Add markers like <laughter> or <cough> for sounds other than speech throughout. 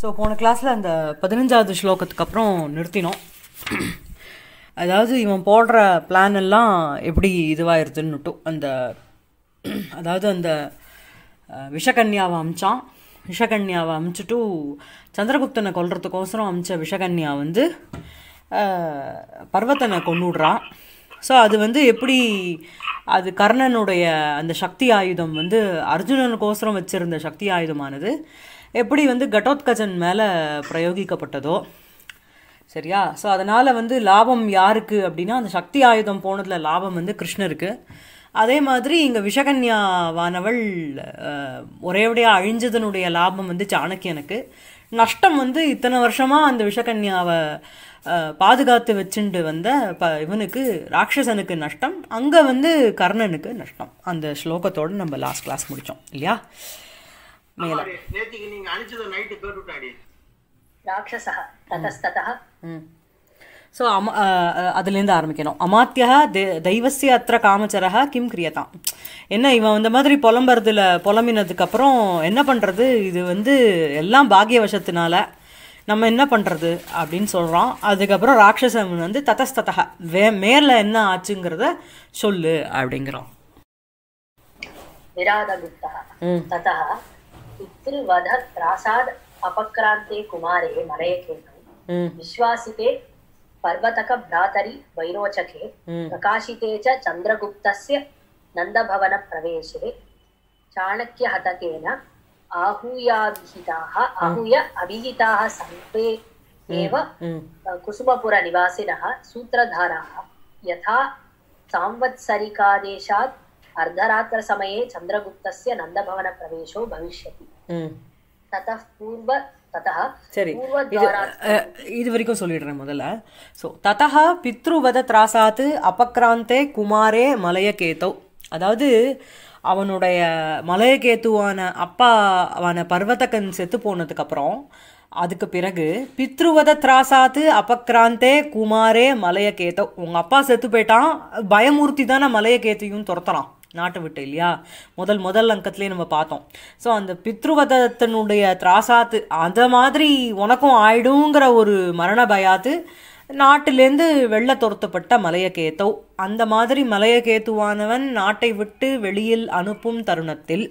So போன கிளாஸில் அந்த பதினஞ்சாவது ஸ்லோகத்துக்கு அப்புறம் நிறுத்தினோம் அதாவது இவன் போடுற பிளான் எல்லாம் எப்படி இதுவாகிருதுன்னுட்டும் அந்த அதாவது அந்த விஷகன்யாவை அமிச்சான் விஷகன்யாவை அமிச்சுட்டு சந்திரகுப்தனை கொல்றதுக்கோசரம் அமிச்ச விஷகன்யா வந்து பர்வத்தனை கொண்டுடுறான் ஸோ அது வந்து எப்படி அது கர்ணனுடைய அந்த சக்தி ஆயுதம் வந்து அர்ஜுனனுக்கோசரம் வச்சுருந்த சக்தி ஆயுதமானது எப்படி வந்து கட்டோத்கஜன் மேலே பிரயோகிக்கப்பட்டதோ சரியா ஸோ அதனால் வந்து லாபம் யாருக்கு அப்படின்னா அந்த சக்தி ஆயுதம் போனதில் லாபம் வந்து கிருஷ்ணருக்கு அதே மாதிரி இங்கே விஷகன்யா வானவள் ஒரேபடியாக அழிஞ்சதனுடைய லாபம் வந்து சாணக்கியனுக்கு நஷ்டம் வந்து இத்தனை வருஷமாக அந்த விஷகன்யாவை பாதுகாத்து வச்சுட்டு வந்த ப இவனுக்கு ராட்சசனுக்கு நஷ்டம் அங்கே வந்து கர்ணனுக்கு நஷ்டம் அந்த ஸ்லோகத்தோடு நம்ம லாஸ்ட் கிளாஸ் முடித்தோம் இல்லையா மேல ஸோ அம அதுலேருந்து ஆரம்பிக்கணும் அமாத்தியா தெ தெய்வசிய அத்திர காமச்சரகா கிம் கிரியதான் என்ன இவன் இந்த மாதிரி புலம்புறதுல புலம்பினதுக்கப்புறம் என்ன பண்ணுறது இது வந்து எல்லாம் பாகிய வசத்தினால நம்ம என்ன பண்ணுறது அப்படின்னு சொல்கிறோம் அதுக்கப்புறம் ராட்சசன் வந்து ததஸ்ததக வே மேலே என்ன ஆச்சுங்கிறத சொல்லு அப்படிங்கிறோம் விராதகுப்தா ததா पितृवध प्रासाद अपक्रांते कुमारे मलयकेन हम्म। विश्वासिते पर्वतक भ्रातरी वैरोचके हम्म। प्रकाशिते च चंद्रगुप्तस्य नन्दभवन प्रवेशे चाणक्यहतकेन आहूयाभिहिताः हम्म। आहूय अभिहिताः सर्वे एव कुसुमपुरनिवासिनः सूत्रधाराः यथा सांवत्सरिकादेशात् अर्धरात्रसमये चन्द्रगुप्तस्य नन्दभवनप्रवेशो भविष्यति ततः पूर्व சரி இது வரைக்கும் சொல்லிடுறேன் முதல்ல ஸோ ததா பித்ருவத திராசாத்து அபக்ராந்தே குமாரே மலையகேத்தோ அதாவது அவனுடைய மலையகேத்துவான அப்பா அவன பர்வதகன் செத்து போனதுக்கப்புறம் அதுக்கு பிறகு பித்ருவத திராசாத்து அபக்ராந்தே குமாரே மலையகேத்தோ உங்கள் அப்பா செத்து போயிட்டான் பயமூர்த்தி தானே மலையகேத்தையும் துரத்தலாம் நாட்டை விட்டு இல்லையா முதல் முதல் அங்கத்துலேயே நம்ம பார்த்தோம் ஸோ அந்த பித்ருவதத்தினுடைய திராசாத்து அந்த மாதிரி உனக்கும் ஆயிடுங்கிற ஒரு மரண பயாத்து நாட்டிலேருந்து வெள்ள துரத்தப்பட்ட மலையகேத்தோ அந்த மாதிரி மலையகேத்துவானவன் நாட்டை விட்டு வெளியில் அனுப்பும் தருணத்தில்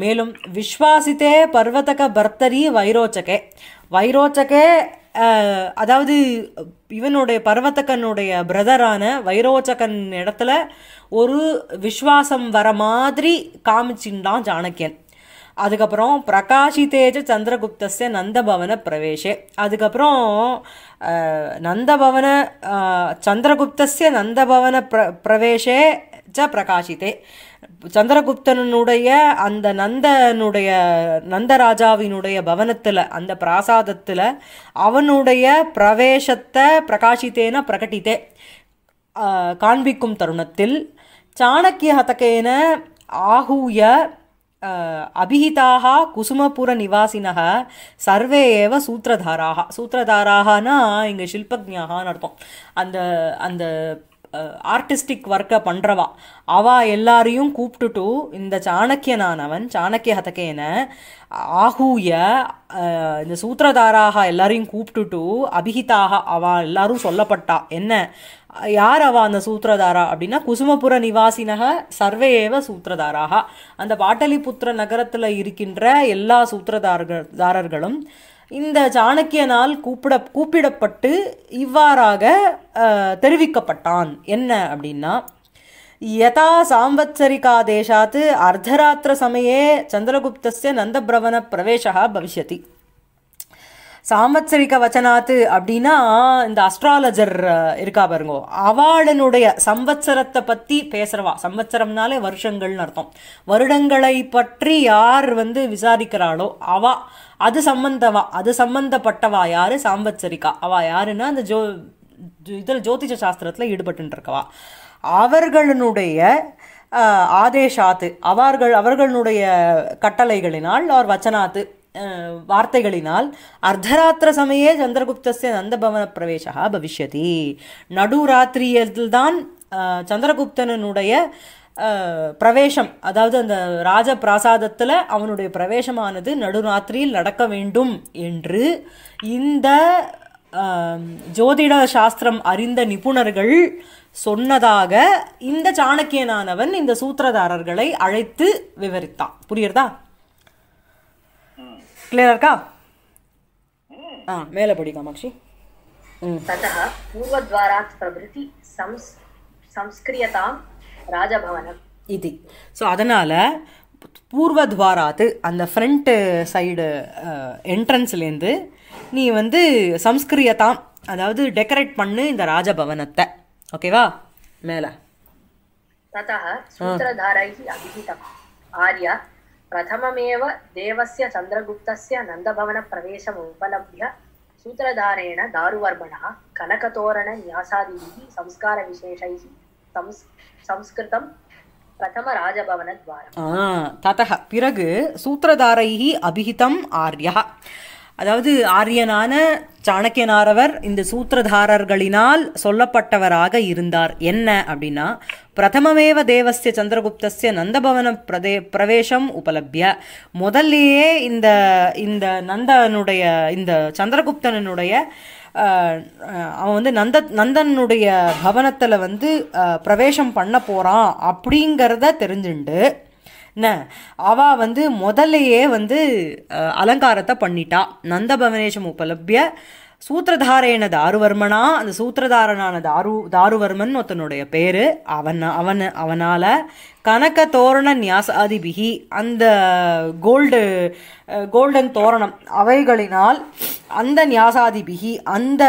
மேலும் விஸ்வாசித்தே பர்வதக பர்த்தரி வைரோச்சகே வைரோச்சகே அதாவது இவனுடைய பர்வத்தக்கனுடைய பிரதரான வைரோச்சக்கன் இடத்துல ஒரு விஸ்வாசம் வர மாதிரி காமிச்சின்றான் சாணக்கியன் அதுக்கப்புறம் தேஜ சந்திரகுப்தஸ்ய நந்தபவன பிரவேஷே அதுக்கப்புறம் நந்தபவன சந்திரகுப்தஸ்ய நந்தபவன பிர பிரவேஷே ச பிரகாஷித்தே சந்திரகுப்தனுடைய அந்த நந்தனுடைய நந்தராஜாவினுடைய பவனத்தில் அந்த பிராசாதத்தில் அவனுடைய பிரவேசத்தை பிரகாஷித்தேன பிரகட்டித்தே காண்பிக்கும் தருணத்தில் சாணக்கிய ஹதகேன ஆகூய அபிஹிதாக குசுமபுர நிவாசினக சர்வே ஏவ சூத்திரதாராக சூத்திரதாராகனா இங்கே சில்பக்ஞாகான்னு அர்த்தம் அந்த அந்த ஆர்டிஸ்டிக் ஒர்க்கை பண்ணுறவா அவா எல்லாரையும் கூப்பிட்டுட்டு இந்த சாணக்கியனானவன் சாணக்கிய ஹதகேன ஆகூய இந்த சூத்திரதாராக எல்லாரையும் கூப்பிட்டுட்டு அபிஹிதாக அவா எல்லாரும் சொல்லப்பட்டா என்ன யார் அவ அந்த சூத்திரதாரா அப்படின்னா குசுமபுர நிவாசினக சர்வே ஏவ சூத்திரதாராக அந்த பாட்டலிபுத்திர நகரத்தில் இருக்கின்ற எல்லா சூத்திரதார்கள் தாரர்களும் இந்த சாணக்கியனால் கூப்பிட கூப்பிடப்பட்டு இவ்வாறாக தெரிவிக்கப்பட்டான் என்ன அப்படின்னா யதா சாம்வத்சரிகா தேசாத்து அர்த்தராத்திர சமயே சந்திரகுப்தஸ்ய நந்தபிரவண பிரவேசகா பவிஷ்யதி சாம்வத்சரிக வச்சனாத்து அப்படின்னா இந்த அஸ்ட்ராலஜர் இருக்கா பாருங்கோ அவாளனுடைய சம்வத்சரத்தை பற்றி பேசுகிறவா சம்வத்சரம்னாலே வருஷங்கள்னு அர்த்தம் வருடங்களை பற்றி யார் வந்து விசாரிக்கிறாளோ அவா அது சம்பந்தவா அது சம்பந்தப்பட்டவா யாரு சாம்பச்சரிக்கா அவ யாருன்னா அந்த ஜோ இதில் ஜோதிஷ சாஸ்திரத்தில் ஈடுபட்டுருக்கவா அவர்களுடைய ஆதேஷாத்து அவர்கள் அவர்களுடைய கட்டளைகளினால் அவர் வச்சனாத்து வார்த்தைகளினால் அர்த்தராத்திர சமயே சந்திரகுப்தஸ்ய நந்தபவன பிரவேசா பவிஷ்யதி நடுராத்திரியில்தான் சந்திரகுப்தனனுடைய பிரவேசம் அதாவது அந்த ராஜ பிரசாதத்தில் அவனுடைய பிரவேசமானது நடுராத்திரியில் நடக்க வேண்டும் என்று இந்த ஜோதிட சாஸ்திரம் அறிந்த நிபுணர்கள் சொன்னதாக இந்த சாணக்கியனானவன் இந்த சூத்திரதாரர்களை அழைத்து விவரித்தான் புரியுறதா கிளியரா இருக்கா ஆ மேலே படி காமாட்சி ततः पूर्वद्वारात् சம்ஸ் சம்ஸ்கிரியதாம் ராஜபவனம் இது ஸோ அதனால் பூர்வத்வாராத்து அந்த ஃப்ரண்ட்டு சைடு என்ட்ரன்ஸ்லேருந்து நீ வந்து சம்ஸ்கிரியத்தாம் அதாவது டெக்கரேட் பண்ணு இந்த ராஜபவனத்தை ஓகேவா மேலே ततः सूत्रधारैः अभिहितम् आर्य प्रथममेव देवस्य चन्द्रगुप्तस्य नन्दभवनप्रवेशम् उपलभ्य सूत्रधारेण दारुवर्मणः कनकतोरणन्यासादिभिः संस्कारविशेषैः संस्कृतं ததக பிறகு சூத்திரதாரைகி அபிஹிதம் ஆர்யா அதாவது ஆரியனான சாணக்கியனாரவர் இந்த சூத்திரதாரர்களினால் சொல்லப்பட்டவராக இருந்தார் என்ன அப்படின்னா பிரதமமேவ தேவஸ்ய சந்திரகுப்தஸ்ய நந்தபவன பிரதே பிரவேசம் உபலப்ய முதல்லையே இந்த இந்த நந்தனுடைய இந்த சந்திரகுப்தனனுடைய அவன் வந்து நந்த நந்தனுடைய பவனத்தில் வந்து பிரவேசம் பண்ண போகிறான் அப்படிங்கிறத தெரிஞ்சுண்டு என்ன அவ வந்து முதல்லையே வந்து அலங்காரத்தை பண்ணிட்டா நந்தபவனேஷம் உபலப்ய சூத்திரதாரேன தாருவர்மனா அந்த சூத்திரதாரனான தாரு தாருவர்மன் ஒருத்தனுடைய பேர் அவன் அவன் அவனால் கனக தோரண நியாசாதிபிகி அந்த கோல்டு கோல்டன் தோரணம் அவைகளினால் அந்த நியாசாதிபிகி அந்த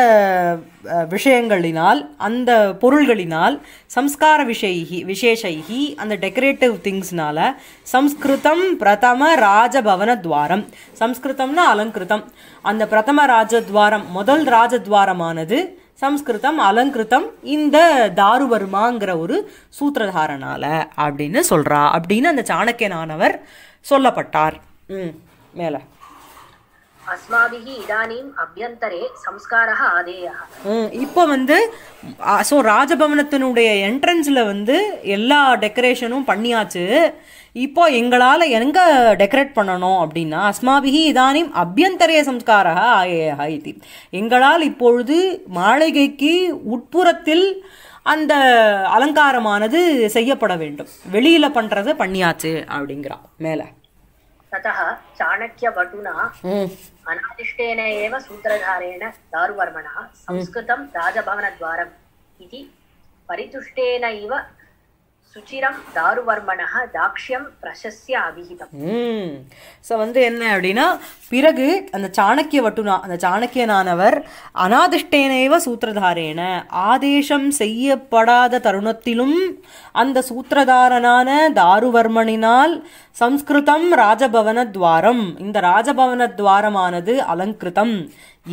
விஷயங்களினால் அந்த பொருள்களினால் சம்ஸ்கார விஷயி விசேஷைகி அந்த டெக்கரேட்டிவ் திங்ஸ்னால சம்ஸ்கிருதம் பிரதம ராஜபவன துவாரம் சம்ஸ்கிருதம்னா அலங்கிருதம் அந்த பிரதம ராஜத்வாரம் முதல் ராஜத்வாரமானது சம்ஸ்கிருதம் அலங்கிருத்தம் இந்த தாருவர்மாங்கிற ஒரு சூத்திரதாரனால அப்படின்னு சொல்கிறா அப்படின்னு அந்த சாணக்கியனானவர் சொல்லப்பட்டார் ம் மேலே அஸ்மாபிஹ அபியந்தரே சம்ஸ்காரம் ஆதேயஹ இப்போ வந்து ஸோ ராஜபவனத்தினுடைய என்ட்ரன்ஸில் வந்து எல்லா டெக்கரேஷனும் பண்ணியாச்சு இப்போ எங்களால் எங்கே டெக்கரேட் பண்ணணும் அப்படின்னா அஸ்மாபிகி இதானிம் அபியந்தரே சம்ஸ்காரா ஆயி எங்களால் இப்பொழுது மாளிகைக்கு உட்புறத்தில் அந்த அலங்காரமானது செய்யப்பட வேண்டும் வெளியில பண்றத பண்ணியாச்சு அப்படிங்கிறா மேல ततः चाणक्यवटुना अनादिष्टेन एव सूत्रधारेण दारुवर्मणः इति परितुष्टेन சுச்சிரம் தாருவர்மனக தாக்ஷியம் பிரசஸ்ய அபிஹிதம் ஸோ வந்து என்ன அப்படின்னா பிறகு அந்த சாணக்கிய வட்டுனா அந்த சாணக்கியனானவர் அனாதிஷ்டேனேவ சூத்திரதாரேன ஆதேசம் செய்யப்படாத தருணத்திலும் அந்த சூத்திரதாரனான தாருவர்மனினால் சம்ஸ்கிருதம் ராஜபவன துவாரம் இந்த ராஜபவன துவாரமானது அலங்கிருதம்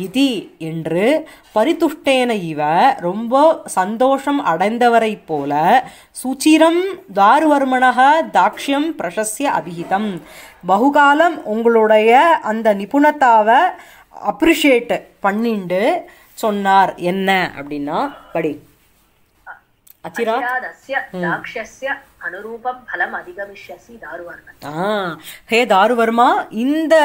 இதி என்று பரிதுஷ்டேன இவ ரொம்ப சந்தோஷம் அடைந்தவரை போல சுச்சிரம் தாருவர்மனக தாக்ஷியம் பிரசஸ்ய அபிஹிதம் பகுகாலம் உங்களுடைய அந்த நிபுணத்தாவை அப்ரிஷியேட் பண்ணிண்டு சொன்னார் என்ன அப்படின்னா படி அச்சிரா அனுரூபம் பலம் அதிகமிஷ்யசி தாருவர்மன் ஹே தாருவர்மா இந்த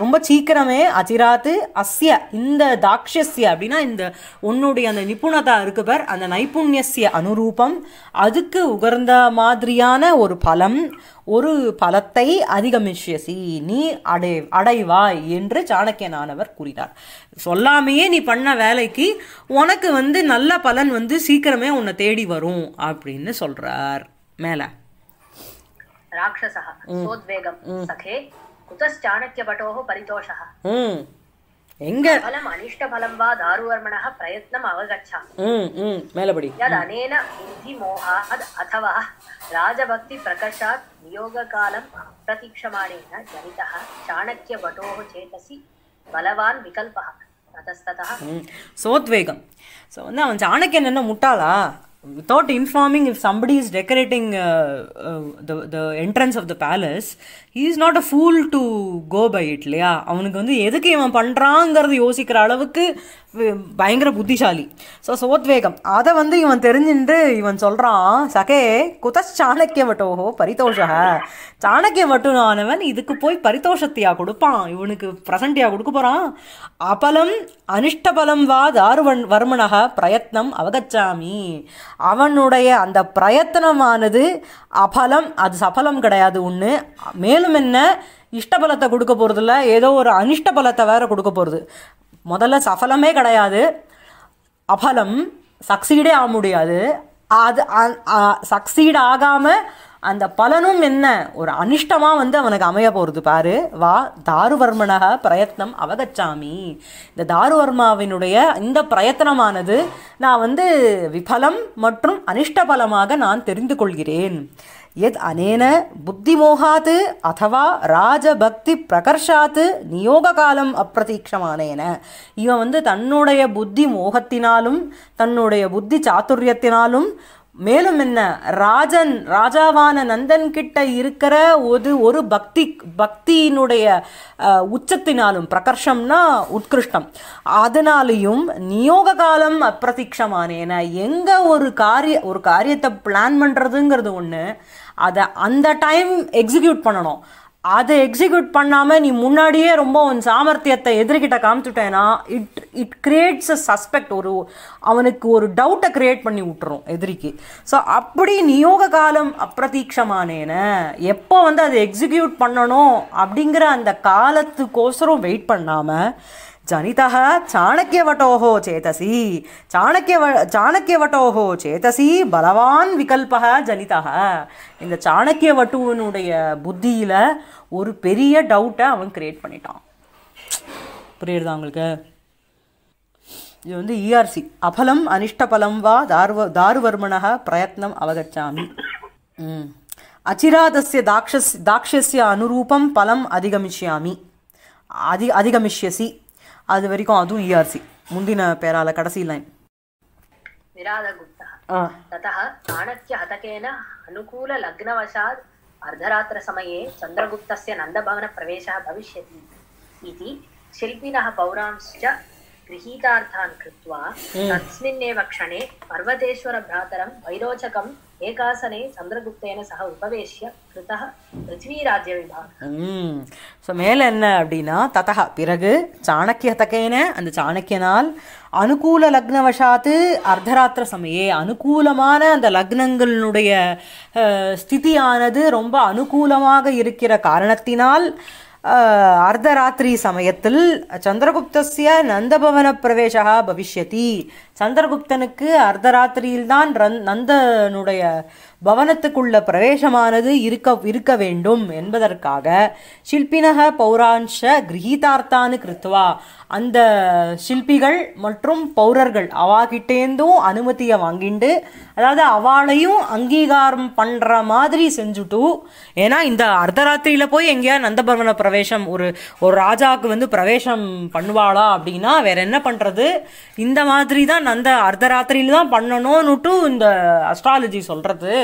ரொம்ப சீக்கிரமே அஜிராத்து அஸ்ய இந்த தாக்ஷஸ்ய அப்படின்னா இந்த உன்னுடைய அந்த நிபுணதா இருக்குபர் அந்த நைபுண்ணியஸ்ய அனுரூபம் அதுக்கு உகர்ந்த மாதிரியான ஒரு பலம் ஒரு பலத்தை அதிகமிஷ்யசி நீ அடை அடைவாய் என்று சாணக்கியனானவர் கூறினார் சொல்லாமையே நீ பண்ண வேலைக்கு உனக்கு வந்து நல்ல பலன் வந்து சீக்கிரமே உன்னை தேடி வரும் அப்படின்னு சொல்கிறார் மேல ராட்சசः சோத்வேகம் சகே कुतश्चाणक्यपटोः परितोषः எங்க பலம் அனிஷ்ட பலம் வா தாருவர்மணः பிரயத்னம் அவகச்சா மேலபடி யத் அனேன புத்தி மோகாத் அதவா ராஜபக்தி பிரகர்ஷாத் வியோக காலம் அப்பிரதீக்ஷமானேன ஜனிதः சாணக்கிய வட்டோः சேதசி பலவான் விகல்பः சோத்வேகம் ஸோ வந்து அவன் சாணக்கியன் என்ன முட்டாளா without informing if somebody is decorating uh, uh, the the entrance of the palace he is not a fool to go by it இல்லையா அவனுக்கு வந்து எதுக்கு இவன் பண்ணுறாங்கிறது யோசிக்கிற அளவுக்கு பயங்கர புத்திசாலி ஸோ சோத்வேகம் அதை வந்து இவன் தெரிஞ்சுட்டு இவன் சொல்கிறான் சகே குத சாணக்கிய வட்டோஹோ பரிதோஷக சாணக்கிய வட்டுனானவன் இதுக்கு போய் பரிதோஷத்தையா கொடுப்பான் இவனுக்கு பிரசண்டையா கொடுக்க போகிறான் அபலம் அனிஷ்டபலம் வா தாருவன் வர்மனக பிரயத்னம் அவகச்சாமி அவனுடைய அந்த பிரயத்தனமானது அபலம் அது சபலம் கிடையாது ஒன்று மேலும் என்ன இஷ்டபலத்தை கொடுக்க போகிறதில்ல ஏதோ ஒரு அனிஷ்டபலத்தை வேறு கொடுக்க போகிறது முதல்ல சஃபலமே கிடையாது அபலம் சக்சீடே ஆக முடியாது அது சக்சீட் ஆகாமல் அந்த பலனும் என்ன ஒரு அனிஷ்டமாக வந்து அவனுக்கு அமைய போகிறது பாரு வா தாருவர்மனக பிரயத்னம் அவகச்சாமி இந்த தாருவர்மாவினுடைய இந்த பிரயத்தனமானது நான் வந்து விபலம் மற்றும் அனிஷ்டபலமாக நான் தெரிந்து கொள்கிறேன் எத் அனேன புத்திமோகாத்து அதுவா ராஜபக்தி பிரகர்ஷாத்து நியோக காலம் அப்பிரதீட்சமானேன இவன் வந்து தன்னுடைய புத்தி மோகத்தினாலும் தன்னுடைய புத்தி சாத்துரியத்தினாலும் மேலும் என்ன ராஜன் ராஜாவான நந்தன் கிட்ட இருக்கிற ஒரு ஒரு பக்தி பக்தியினுடைய உச்சத்தினாலும் பிரகர்ஷம்னா உத்கிருஷ்டம் அதனாலையும் நியோக காலம் அப்பிரதீட்சமானேனா எங்கே ஒரு காரிய ஒரு காரியத்தை பிளான் பண்ணுறதுங்கிறது ஒன்று அதை அந்த டைம் எக்ஸிக்யூட் பண்ணணும் அதை எக்ஸிக்யூட் பண்ணாமல் நீ முன்னாடியே ரொம்ப உன் சாமர்த்தியத்தை எதிர்கிட்ட காமிச்சுட்டேன்னா it it creates a suspect ஒரு அவனுக்கு ஒரு டவுட்டை கிரியேட் பண்ணி விட்டுரும் எதிரிக்கு ஸோ அப்படி நியோக காலம் அப்பிரதீட்சமானேன எப்போ வந்து அதை எக்ஸிக்யூட் பண்ணணும் அப்படிங்கிற அந்த காலத்துக்கோசரம் வெயிட் பண்ணாமல் जनितः चाणक्यवटोः चेतसि चाणक्यव चाणक्यवटोः சேதசி பலவான் விகல்பக ஜனிதாக இந்த சாணக்கியவட்டுவனுடைய புத்தியில் ஒரு பெரிய டவுட்டை அவன் கிரியேட் பண்ணிட்டான் புரியுறதா அவங்களுக்கு இது வந்து இஆர்சி e அபலம் அனிஷ்டபலம் வா தார்வ தாருவர்மனக பிரயத்னம் அவகச்சாமி அச்சிராதஸ்ய தாக்ஷஸ் தாக்ஷஸ்ய அனுரூபம் பலம் அதிகமிஷ்யாமி அதி அதிகமிஷ்யசி அது வரைக்கும் அதுவும் இஆர்சி முந்தின பேரால கடைசி லைன் ततः चाणक्य हतकेन अनुकूल लग्नवशात् अर्धरात्र समये चन्द्रगुप्तस्य नन्दभवन प्रवेशः भविष्यति इति शिल्पिनः पौरांश्च गृहीतार्थान् कृत्वा तस्मिन्नेव क्षणे पर्वतेश्वरभ्रातरं वैरोचकं ಏಕಾಸನೆ சந்திரகுப்தேன சக உபவேசிய கிருதக பிருத்விராஜ்ய விபாகம் ஸோ மேலே என்ன அப்படின்னா ததக பிறகு சாணக்கிய தக்கேன அந்த சாணக்கியனால் அனுகூல லக்னவசாத்து அர்த்தராத்திர சமயே அனுகூலமான அந்த லக்னங்களுடைய ஸ்திதியானது ரொம்ப அனுகூலமாக இருக்கிற காரணத்தினால் அர்த்தராத்திரி சமயத்தில் சந்திரகுப்தஸ்ய நந்தபவன பிரவேசா பவிஷ்யதி சந்திரகுப்தனுக்கு அர்த்தராத்திரியில்தான் ரன் நந்தனுடைய பவனத்துக்குள்ள பிரவேசமானது இருக்க இருக்க வேண்டும் என்பதற்காக சில்பினக பௌரான்ஷ கிரகிதார்த்தானு கிருத்துவா அந்த சில்பிகள் மற்றும் பௌரர்கள் அவாகிட்டேந்தும் அனுமதியை வாங்கிண்டு அதாவது அவளையும் அங்கீகாரம் பண்ணுற மாதிரி செஞ்சுட்டு ஏன்னா இந்த அர்த்தராத்திரியில் போய் எங்கேயா நந்தபவன பிரவேசம் ஒரு ஒரு ராஜாவுக்கு வந்து பிரவேசம் பண்ணுவாளா அப்படின்னா வேற என்ன பண்ணுறது இந்த மாதிரி தான் அந்த அர்த்தராத்திரியில் தான் பண்ணணும்னுட்டு இந்த அஸ்ட்ராலஜி சொல்கிறது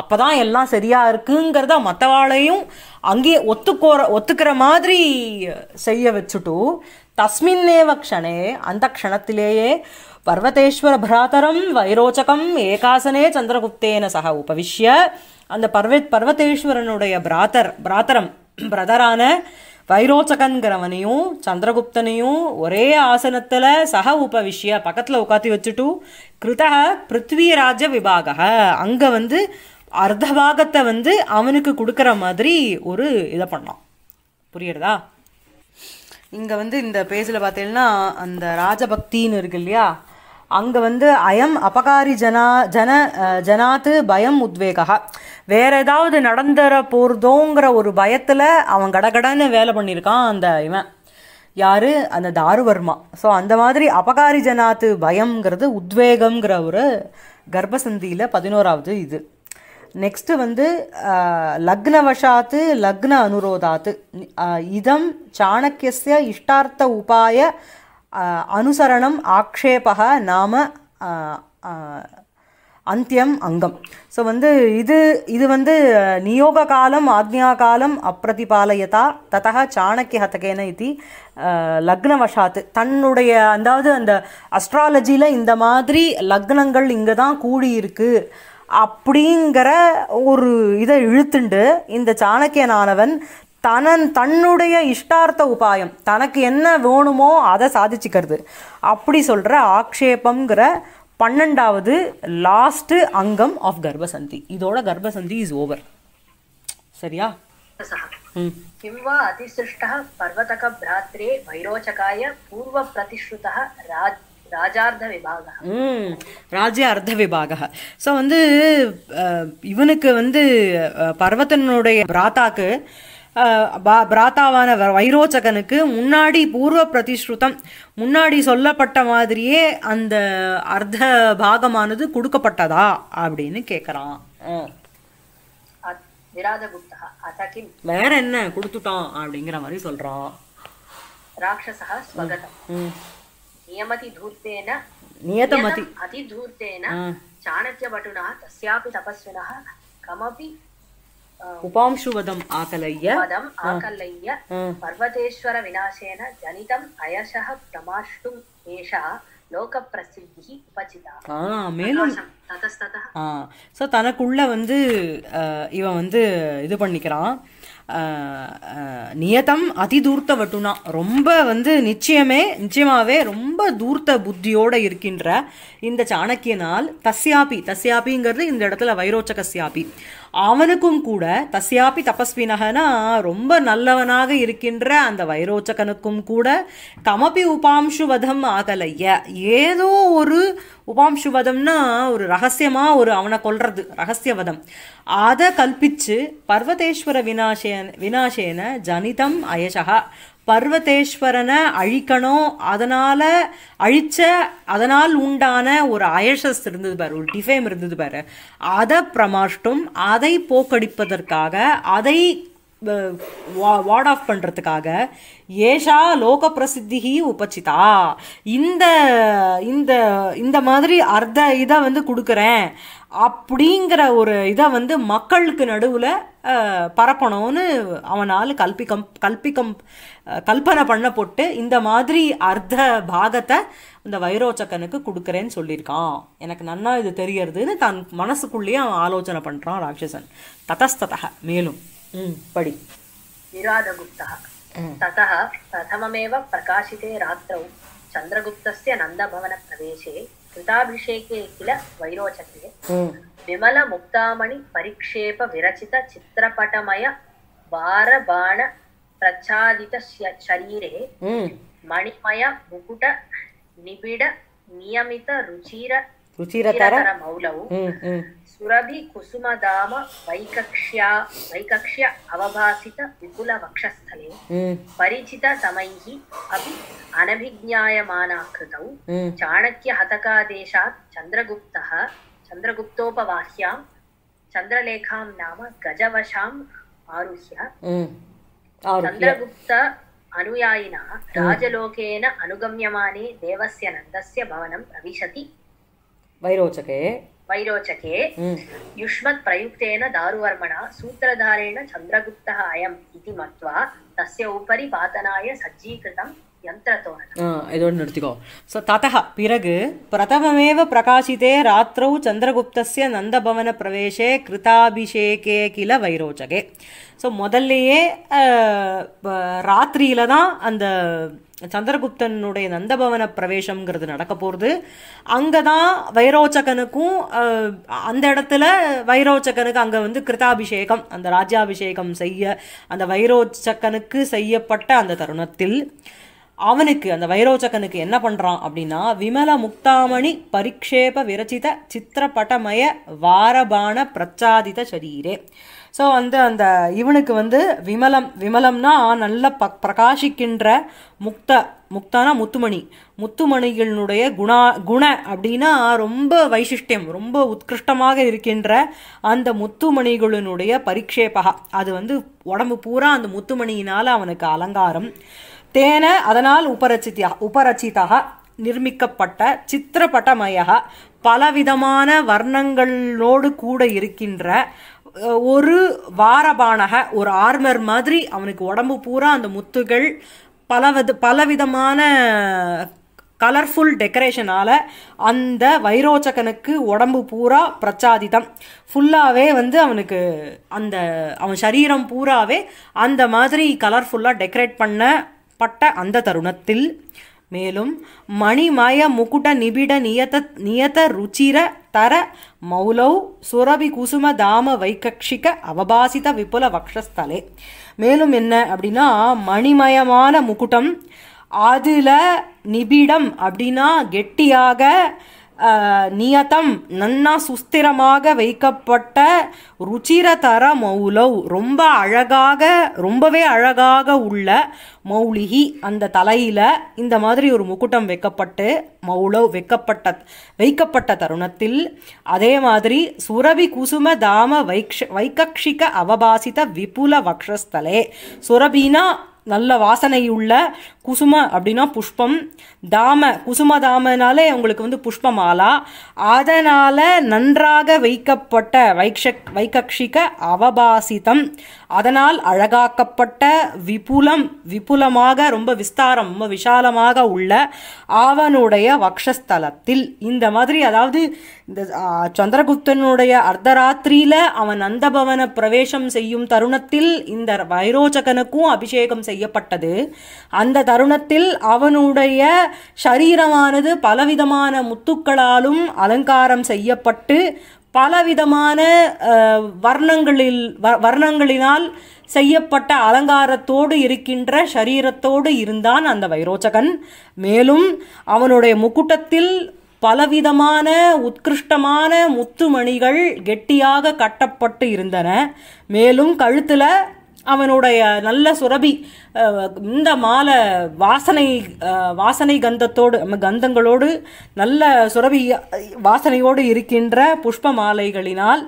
அப்போ தான் எல்லாம் சரியாக இருக்குங்கிறத மற்றவாளையும் அங்கேயே ஒத்துக்கோ ஒத்துக்கிற மாதிரி செய்ய வச்சுட்டு தஸ்மின்னேவ க்ஷணே அந்த க்ஷணத்திலேயே பர்வதேஸ்வர பிராதரம் வைரோச்சகம் ஏகாசனே சந்திரகுப்தேன சக உபவிஷ்ய அந்த பர்வத் பர்வதேஸ்வரனுடைய பிராத்தர் பிராத்தரம் பிரதரான <clears throat> வைரோச்சகன்கிறவனையும் சந்திரகுப்தனையும் ஒரே ஆசனத்தில் சக உபவிஷ்ய பக்கத்தில் உட்காத்தி வச்சுட்டு கிருத பிருத்விராஜ விபாக அங்கே வந்து அர்த்தபாகத்தை வந்து அவனுக்கு கொடுக்குற மாதிரி ஒரு இதை பண்ணான் புரியுறதா இங்கே வந்து இந்த பேஜில் பார்த்தீங்கன்னா அந்த ராஜபக்தின்னு இருக்கு இல்லையா அங்கே வந்து அயம் அபகாரி ஜனா ஜன ஜனாத்து பயம் உத்வேகா வேற ஏதாவது நடந்துற போகிறதோங்கிற ஒரு பயத்தில் அவன் கடகடன்னு வேலை பண்ணியிருக்கான் அந்த இவன் யார் அந்த தாருவர்மா ஸோ அந்த மாதிரி அபகாரி ஜனாத்து பயம்ங்கிறது உத்வேகம்ங்கிற ஒரு கர்ப்பசந்தியில் பதினோராவது இது நெக்ஸ்ட்டு வந்து லக்னவசாத்து லக்ன அனுரோதாத்து இதம் சாணக்கியஸ்ய இஷ்டார்த்த உபாய அனுசரணம் ஆக்ஷேபக நாம அந்தியம் அங்கம் ஸோ வந்து இது இது வந்து நியோக காலம் ஆக்ஞா காலம் அப்பிரதிபாலயதா ததா சாணக்கிய ஹத்தகேன இது லக்னவசாத்து தன்னுடைய அதாவது அந்த அஸ்ட்ராலஜியில் இந்த மாதிரி லக்னங்கள் இங்கே தான் கூடியிருக்கு அப்படிங்கிற ஒரு இதை இழுத்துண்டு இந்த சாணக்கியனானவன் தனன் தன்னுடைய இஷ்டார்த்த உபாயம் தனக்கு என்ன வேணுமோ அதை சாதிச்சுக்கிறது அப்படி சொல்கிற ஆக்ஷேபங்கிற பன்னெண்டாவது லாஸ்ட்டு அங்கம் ஆஃப் கர்ப்பசந்தி இதோட கர்ப்பசந்தி இஸ் ஓவர் சரியா ஸோ வந்து இவனுக்கு வந்து பர்வத்தனுடைய பிராத்தாக்கு பிராத்தாவான வைரோச்சகனுக்கு முன்னாடி பூர்வ பிரதிஸ்ருதம் முன்னாடி சொல்லப்பட்ட மாதிரியே அந்த அர்த்த பாகமானது கொடுக்கப்பட்டதா அப்படின்னு கேக்குறான் வேற என்ன கொடுத்துட்டோம் அப்படிங்கிற மாதிரி சொல்றான் ராட்சசா ஸ்வகதம் நியமதி தூர்த்தேன நியதமதி அதிதூர்த்தேன சாணக்கிய தஸ்யாபி தபஸ்வினா கமபி ఉపాంశువదం ఆకలయ్య వదం ఆకలయ్య பர்வதேஸ்வர వినాశేన జనితం అయశః பிரமாஷ்டும் ஏஷா லோக பிரசித்தி உபஜிதா மேலும் ஸோ தனக்குள்ள வந்து இவன் வந்து இது பண்ணிக்கிறான் நியதம் அதிதூர்த்த வட்டுனா ரொம்ப வந்து நிச்சயமே நிச்சயமாவே ரொம்ப தூர்த்த புத்தியோட இருக்கின்ற இந்த சாணக்கியனால் தஸ்யாபி தஸ்யாபிங்கிறது இந்த இடத்துல வைரோச்சகஸ்யாபி அவனுக்கும் கூட தசியாப்பி தபஸ்வினகனா ரொம்ப நல்லவனாக இருக்கின்ற அந்த வைரோச்சகனுக்கும் கூட கமபி உபாம்சுவதம் ஆகலைய ஏதோ ஒரு உபாம்சுவதம்னா ஒரு ரகசியமாக ஒரு அவனை கொல்றது ரகசியவதம் அதை கல்பிச்சு பர்வதேஸ்வர வினாசேன் வினாசேன ஜனிதம் அயசகா பர்வதேஸ்வரனை அழிக்கணும் அதனால் அழித்த அதனால் உண்டான ஒரு அயசஸ் இருந்தது பாரு ஒரு டிஃபேம் இருந்தது பாரு அதை பிரமாஷ்டும் அதை போக்கடிப்பதற்காக அதை வார்ட் ஆஃப் பண்ணுறதுக்காக ஏஷா லோக பிரசித்திகி உபச்சிதா இந்த இந்த இந்த மாதிரி அர்த்த இதை வந்து கொடுக்குறேன் அப்படிங்கிற ஒரு இதை வந்து மக்களுக்கு நடுவில் பரப்பணும்னு அவனால் கல்பிக்கம் கல்பிக்கம் கல்பனை பண்ண போட்டு இந்த மாதிரி அர்த்த பாகத்தை இந்த வைரோச்சக்கனுக்கு கொடுக்குறேன்னு சொல்லியிருக்கான் எனக்கு நன்னா இது தெரியறதுன்னு தன் மனசுக்குள்ளேயே அவன் ஆலோசனை பண்ணுறான் ராட்சசன் ததஸ்ததக மேலும் पडि निरादगुप्तः ततः प्रथममेव प्रकाशिते रात्रौ चन्द्रगुप्तस्य नन्दभवनप्रवेशे कृताभिषेके किल वैरोचके विमलमुक्तामणि परिक्षेप विरचित चित्रपटमय भारबाण प्रच्छादित शरीरे మణిమయ ముకుట నిబిడ నియమిత రుచిర రుచిరతర మౌలవు ಸುರಭಿ ಕುಸುಮಧಾಮ ವೈಕಕ್ಷ್ಯಾ ವೈಕಕ್ಷ್ಯ ಅವಭಾಸಿತ ವಿಪುಲ ವಕ್ಷಸ್ಥಲೆ ಪರಿಚಿತ ಸಮೈಃ ಅಪಿ ಅನಭಿಜ್ಞಾಯಮಾನ ಕೃತೌ ಚಾಣಕ್ಯ ಹತಕಾದೇಶಾತ್ ಚಂದ್ರಗುಪ್ತಃ ಚಂದ್ರಗುಪ್ತೋಪವಾಹ್ಯಾಂ ಚಂದ್ರಲೇಖಾಂ ನಾಮ ಗಜವಶಾಂ ಆರುಹ್ಯ ಚಂದ್ರಗುಪ್ತ ಅನುಯಾಯಿನ ರಾಜಲೋಕೇನ ಅನುಗಮ್ಯಮಾನೇ ದೇವಸ್ಯ ನಂದಸ್ಯ ಭವನಂ ಪ್ರವಿಶತಿ ವೈರೋಚಕೆ ವೈರೋಚಕೆ ಯುಷ್ಮತ್ ಪ್ರಯುಕ್ತೇನ ದಾರುವರ್ಮಣ ಸೂತ್ರಧಾರೇಣ ಚಂದ್ರಗುಪ್ತ ಅಯಂ ಇತಿ ಮತ್ವಾ ತಸ್ಯ ಉಪರಿ ಪಾತನಾಯ ಸಜ್ಜೀಕೃತಂ ஸோ ததக பிறகு பிரதமமேவ பிரகாசித்தே ராத்திரௌ சந்திரகுப்தஸ்ய நந்தபவன பிரவேசே கிருதாபிஷேகே கில வைரோச்சகே ஸோ முதல்லையே ராத்திரியில் தான் அந்த சந்திரகுப்தனுடைய நந்தபவன பிரவேசம்ங்கிறது நடக்க போகிறது அங்கே தான் வைரோச்சகனுக்கும் அந்த இடத்துல வைரோச்சகனுக்கு அங்கே வந்து கிருதாபிஷேகம் அந்த ராஜ்யாபிஷேகம் செய்ய அந்த வைரோச்சகனுக்கு செய்யப்பட்ட அந்த தருணத்தில் அவனுக்கு அந்த வைரோச்சகனுக்கு என்ன பண்ணுறான் அப்படின்னா விமல முக்தாமணி பரிக்ஷேப விரச்சித சித்திரப்படமய வாரபான பிரச்சாதித சரீரே ஸோ வந்து அந்த இவனுக்கு வந்து விமலம் விமலம்னா நல்ல ப பிரகாசிக்கின்ற முக்த முக்தானா முத்துமணி முத்துமணிகளினுடைய குணா குண அப்படின்னா ரொம்ப வைசிஷ்டியம் ரொம்ப உத்கிருஷ்டமாக இருக்கின்ற அந்த முத்துமணிகளினுடைய பரிக்ஷேபகா அது வந்து உடம்பு பூரா அந்த முத்துமணியினால் அவனுக்கு அலங்காரம் தேன அதனால் உபரச்சித்தியா உபரச்சிதாக நிர்மிக்கப்பட்ட சித்திரப்பட்டமய பலவிதமான வர்ணங்களோடு கூட இருக்கின்ற ஒரு வாரபானக ஒரு ஆர்மர் மாதிரி அவனுக்கு உடம்பு பூரா அந்த முத்துகள் பலவித பலவிதமான கலர்ஃபுல் டெக்கரேஷனால் அந்த வைரோச்சகனுக்கு உடம்பு பூரா பிரச்சாதிதம் ஃபுல்லாகவே வந்து அவனுக்கு அந்த அவன் சரீரம் பூராவே அந்த மாதிரி கலர்ஃபுல்லாக டெக்கரேட் பண்ண பட்ட அந்த தருணத்தில் மேலும் மணிமய முகுட நிபிட நியத நியத ருச்சிர தர மௌலௌ சுரபி குசும தாம வைகக்ஷிக அவபாசித விபுல வக்ஷஸ்தலே மேலும் என்ன அப்படின்னா மணிமயமான முகுட்டம் அதில் நிபிடம் அப்படின்னா கெட்டியாக நியதம் நன்னா சுஸ்திரமாக வைக்கப்பட்ட ருச்சிரதர மௌலவ் ரொம்ப அழகாக ரொம்பவே அழகாக உள்ள மௌலிகி அந்த தலையில் இந்த மாதிரி ஒரு முக்குட்டம் வைக்கப்பட்டு மௌலவ் வைக்கப்பட்ட வைக்கப்பட்ட தருணத்தில் அதே மாதிரி சுரபி குசும தாம வைக்ஷ வைகக்ஷிக அவபாசித விபுல வக்ஷஸ்தலே சுரபினா நல்ல வாசனையுள்ள குசும அப்படின்னா புஷ்பம் தாம குசும தாமனாலே உங்களுக்கு வந்து புஷ்ப மாலா அதனால் நன்றாக வைக்கப்பட்ட வைக்ஷக் வைகக்ஷிக அவபாசிதம் அதனால் அழகாக்கப்பட்ட விபுலம் விபுலமாக ரொம்ப விஸ்தாரம் ரொம்ப விஷாலமாக உள்ள அவனுடைய வக்ஷஸ்தலத்தில் இந்த மாதிரி அதாவது இந்த சந்திரகுப்தனுடைய அர்த்தராத்திரியில் அவன் அந்தபவன பிரவேசம் செய்யும் தருணத்தில் இந்த வைரோச்சகனுக்கும் அபிஷேகம் செய்யப்பட்டது அந்த தருணத்தில் அவனுடைய சரீரமானது பலவிதமான முத்துக்களாலும் அலங்காரம் செய்யப்பட்டு பலவிதமான வர்ணங்களில் வர்ணங்களினால் செய்யப்பட்ட அலங்காரத்தோடு இருக்கின்ற சரீரத்தோடு இருந்தான் அந்த வைரோச்சகன் மேலும் அவனுடைய முக்குட்டத்தில் பலவிதமான உத்கிருஷ்டமான முத்துமணிகள் கெட்டியாக கட்டப்பட்டு இருந்தன மேலும் கழுத்தில் அவனுடைய நல்ல சுரபி இந்த மாலை வாசனை வாசனை கந்தத்தோடு நம்ம கந்தங்களோடு நல்ல சுரபி வாசனையோடு இருக்கின்ற புஷ்ப மாலைகளினால்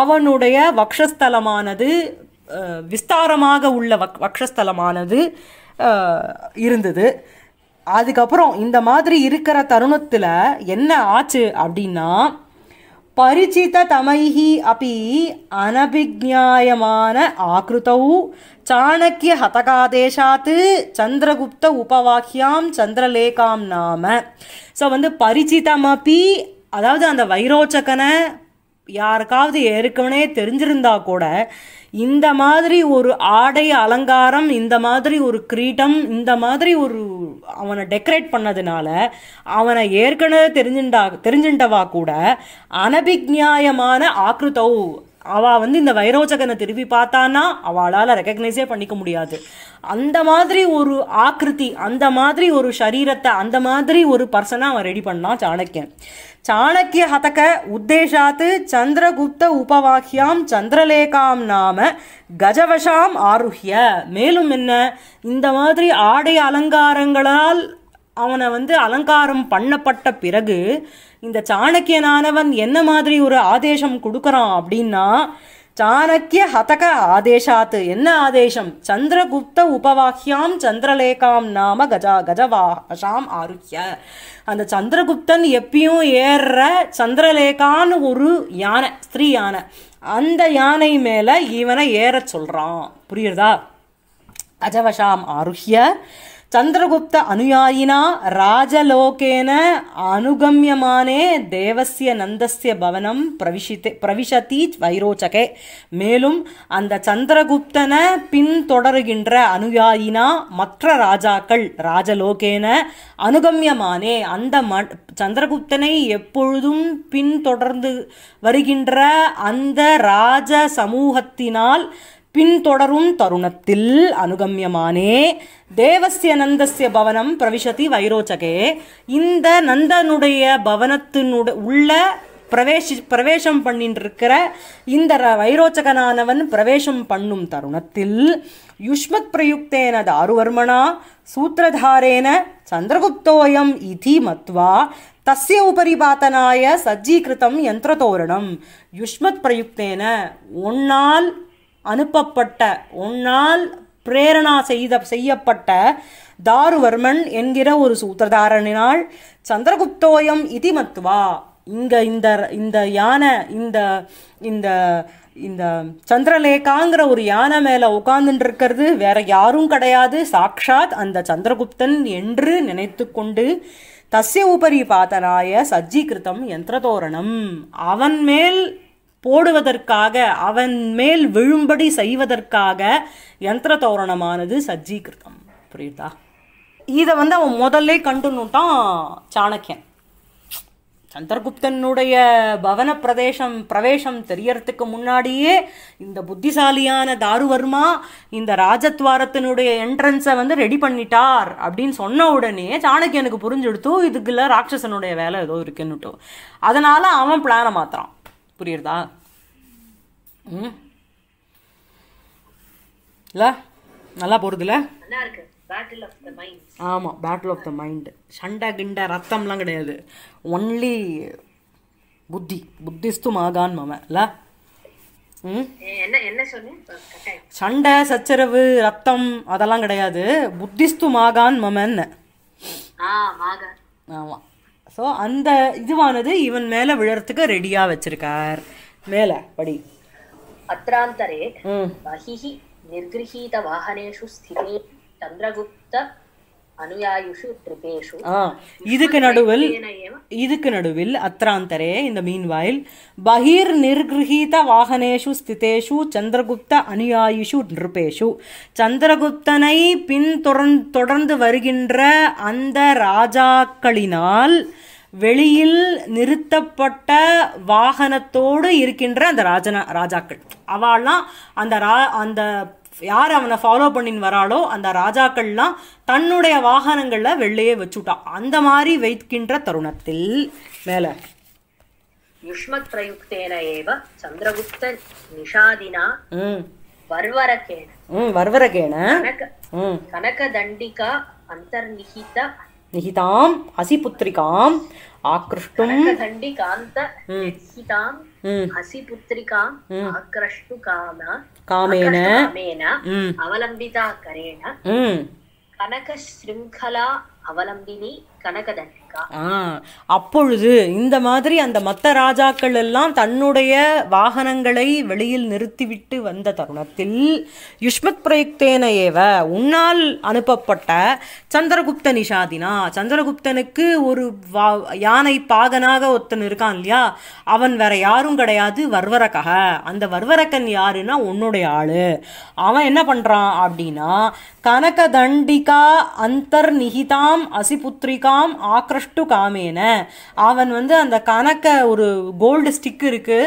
அவனுடைய வக்ஷஸ்தலமானது விஸ்தாரமாக உள்ள வக் வக்ஷஸ்தலமானது இருந்தது அதுக்கப்புறம் இந்த மாதிரி இருக்கிற தருணத்தில் என்ன ஆச்சு அப்படின்னா परिचिततमैः अपि अनभिज्ञायमान आकृतौ சாணக்கிய சந்திரகுப்த உபவாக்கியாம் சந்திரலேகாம் நாம ஸோ வந்து பரிச்சிதமபி அதாவது அந்த வைரோச்சகனை யாருக்காவது ஏற்கனவே தெரிஞ்சிருந்தா கூட இந்த மாதிரி ஒரு ஆடை அலங்காரம் இந்த மாதிரி ஒரு கிரீட்டம் இந்த மாதிரி ஒரு அவனை டெக்கரேட் பண்ணதுனால அவனை ஏற்கனவே தெரிஞ்சுட்டா தெரிஞ்சுட்டவா கூட அனபிக்ஞாயமான ஆக்ருதவ் அவள் வந்து இந்த வைரோச்சகனை திருப்பி பார்த்தானா அவளால் ரெக்கக்னைஸே பண்ணிக்க முடியாது அந்த மாதிரி ஒரு ஆக்ருதி அந்த மாதிரி ஒரு சரீரத்தை அந்த மாதிரி ஒரு பர்சனாக அவன் ரெடி பண்ணான் சாணக்கியன் சாணக்கிய ஹதக உத்தேசாத் சந்திரகுப்த உபவாக்கியாம் சந்திரலேகாம் நாம கஜவசாம் ஆருஹிய மேலும் என்ன இந்த மாதிரி ஆடை அலங்காரங்களால் அவனை வந்து அலங்காரம் பண்ணப்பட்ட பிறகு இந்த சாணக்கியனானவன் என்ன மாதிரி ஒரு ஆதேசம் கொடுக்குறான் அப்படின்னா சாணக்கிய ஹதக ஆதேஷாத் என்ன ஆதேசம் சந்திரகுப்த உபவாக்கியாம் சந்திரலேகாம் நாம கஜா கஜவாஷாம் ஆருக்கிய அந்த சந்திரகுப்தன் எப்பயும் ஏறுற சந்திரலேகான்னு ஒரு யானை ஸ்திரீ யானை அந்த யானை மேலே இவனை ஏற சொல்கிறான் புரியுறதா கஜவஷாம் ஆருஹ்ய சந்திரகுப்த அனுயாயினா ராஜலோகேன அனுகமியமானே தேவசிய நந்தசிய பவனம் பிரவிஷித்து பிரவிஷதி வைரோச்சகே மேலும் அந்த சந்திரகுப்தனை பின்தொடருகின்ற அனுயாயினா மற்ற ராஜாக்கள் ராஜலோகேன அனுகமியமானே அந்த ம சந்திரகுப்தனை எப்பொழுதும் பின்தொடர்ந்து வருகின்ற அந்த ராஜ சமூகத்தினால் பின்தொடரும் தருணத்தில் அனுகமியமானே தேவசிய நந்தசிய பவனம் பிரவிசதி வைரோச்சகே இந்த நந்தனுடைய பவனத்தினுடைய உள்ள பிரவேசி பிரவேசம் பண்ணிட்டு இருக்கிற இந்த வைரோச்சகனானவன் பிரவேசம் பண்ணும் தருணத்தில் யுஷ்மத் பிரயுக்தேன தாருவர்மனா சூத்திரதாரேன சந்திரகுப்தோயம் இதி மத்வா தஸ்ய உபரிபாத்தனாய சஜ்ஜீகிருத்தம் யந்திரதோரணம் யுஷ்மத் பிரயுக்தேன ஒன்னால் அனுப்பப்பட்ட உன்னால் பிரேரணா செய்த செய்யப்பட்ட தாருவர்மன் என்கிற ஒரு சூத்திரதாரனினால் சந்திரகுப்தோயம் இதி மத்துவா இங்க இந்த இந்த யானை இந்த இந்த இந்த சந்திரலேகாங்கிற ஒரு யானை மேலே உட்கார்ந்துட்டு இருக்கிறது வேற யாரும் கிடையாது சாக்ஷாத் அந்த சந்திரகுப்தன் என்று நினைத்து கொண்டு தஸ்ய உபரி பாத்தனாய சஜ்ஜீகிருத்தம் யந்திரதோரணம் அவன் மேல் போடுவதற்காக அவன் மேல் விழும்படி செய்வதற்காக யந்திர தோரணமானது சஜ்ஜீகிருத்தம் புரியுதா இதை வந்து அவன் முதல்ல கண்டுனுட்டான் சாணக்கியன் சந்திரகுப்தனுடைய பவன பிரதேசம் பிரவேசம் தெரியறதுக்கு முன்னாடியே இந்த புத்திசாலியான தாருவர்மா இந்த ராஜத்வாரத்தினுடைய என்ட்ரன்ஸை வந்து ரெடி பண்ணிட்டார் அப்படின்னு சொன்ன உடனே சாணக்கியனுக்கு புரிஞ்சுடுத்து இதுக்குள்ள ராட்சசனுடைய வேலை ஏதோ இருக்குன்னுட்டும் அதனால் அவன் பிளானை மாத்திரான் புரியுறதா ம் இல்லை நல்லா போடுதுல்ல ஆமாம் பேட்டில் ஆஃப் த மைண்டு சண்டை கிண்டை ரத்தம்லாம் கிடையாது ஒன்லி புத்தி புத்திஸ்தும் ஆகான் மவன் இல்லை சண்டை சச்சரவு ரத்தம் அதெல்லாம் கிடையாது புத்திஸ்து மாகான் மமன் ஆமாம் ஸோ அந்த இதுவானது இவன் மேலே விழறதுக்கு ரெடியாக வச்சிருக்கார் மேலே படி अत्रान्तरे बहिः निर्गृहीतवाहनेषु चन्द्रगुप्त அனுயாயுஷு ட்ரிபேஷு இதுக்கு நடுவில் இதுக்கு நடுவில் அத்ராந்தரே இந்த மீன்வாயில் பகிர் நிர்கிருஹீத வாகனேஷு ஸ்திதேஷு சந்திரகுப்த அனுயாயுஷு நிருபேஷு சந்திரகுப்தனை பின் தொடர்ந்து வருகின்ற அந்த ராஜாக்களினால் வெளியில் நிறுத்தப்பட்ட வாகனத்தோடு இருக்கின்ற அந்த ராஜனா ராஜாக்கள் அவெல்லாம் அந்த ரா அந்த யார் அவனை ஃபாலோ பண்ணின்னு வராளோ அந்த ராஜாக்கள்லாம் தன்னுடைய வாகனங்களில் வெளியே வச்சுட்டான் அந்த மாதிரி வைக்கின்ற தருணத்தில் மேலே யுஷ்மத்ரயுக்தேன ஏவ சந்திரகுப்த நிஷாதினா வர்வரகேன வர்வரகேன கனக தண்டிகா அந்தர்நிகித நிகிதாம் அசிபுத்திரிகாம் ஆக்ருஷ்டும் காமேன அவலம்பிதா கரேண கனக அவலம்பினி கனகதண்டி அப்பொழுது இந்த மாதிரி அந்த மத்த ராஜாக்கள் எல்லாம் தன்னுடைய வாகனங்களை வெளியில் நிறுத்திவிட்டு வந்த தருணத்தில் யுஷ்மத் பிரயுக்தேன ஏவ உன்னால் அனுப்பப்பட்ட சந்திரகுப்த நிஷாதினா சந்திரகுப்தனுக்கு ஒரு யானை பாகனாக ஒருத்தன் இருக்கான் இல்லையா அவன் வேற யாரும் கிடையாது வர்வரக்கக அந்த வர்வரக்கன் யாருன்னா உன்னுடைய ஆளு அவன் என்ன பண்றான் அப்படின்னா கனகதண்டிகா நிகிதாம் அசிபுத்திரிகாம் ஆக்ரஷ ஷிஃப்ட்டு காமேன அவன் வந்து அந்த கணக்க ஒரு கோல்டு ஸ்டிக் இருக்கு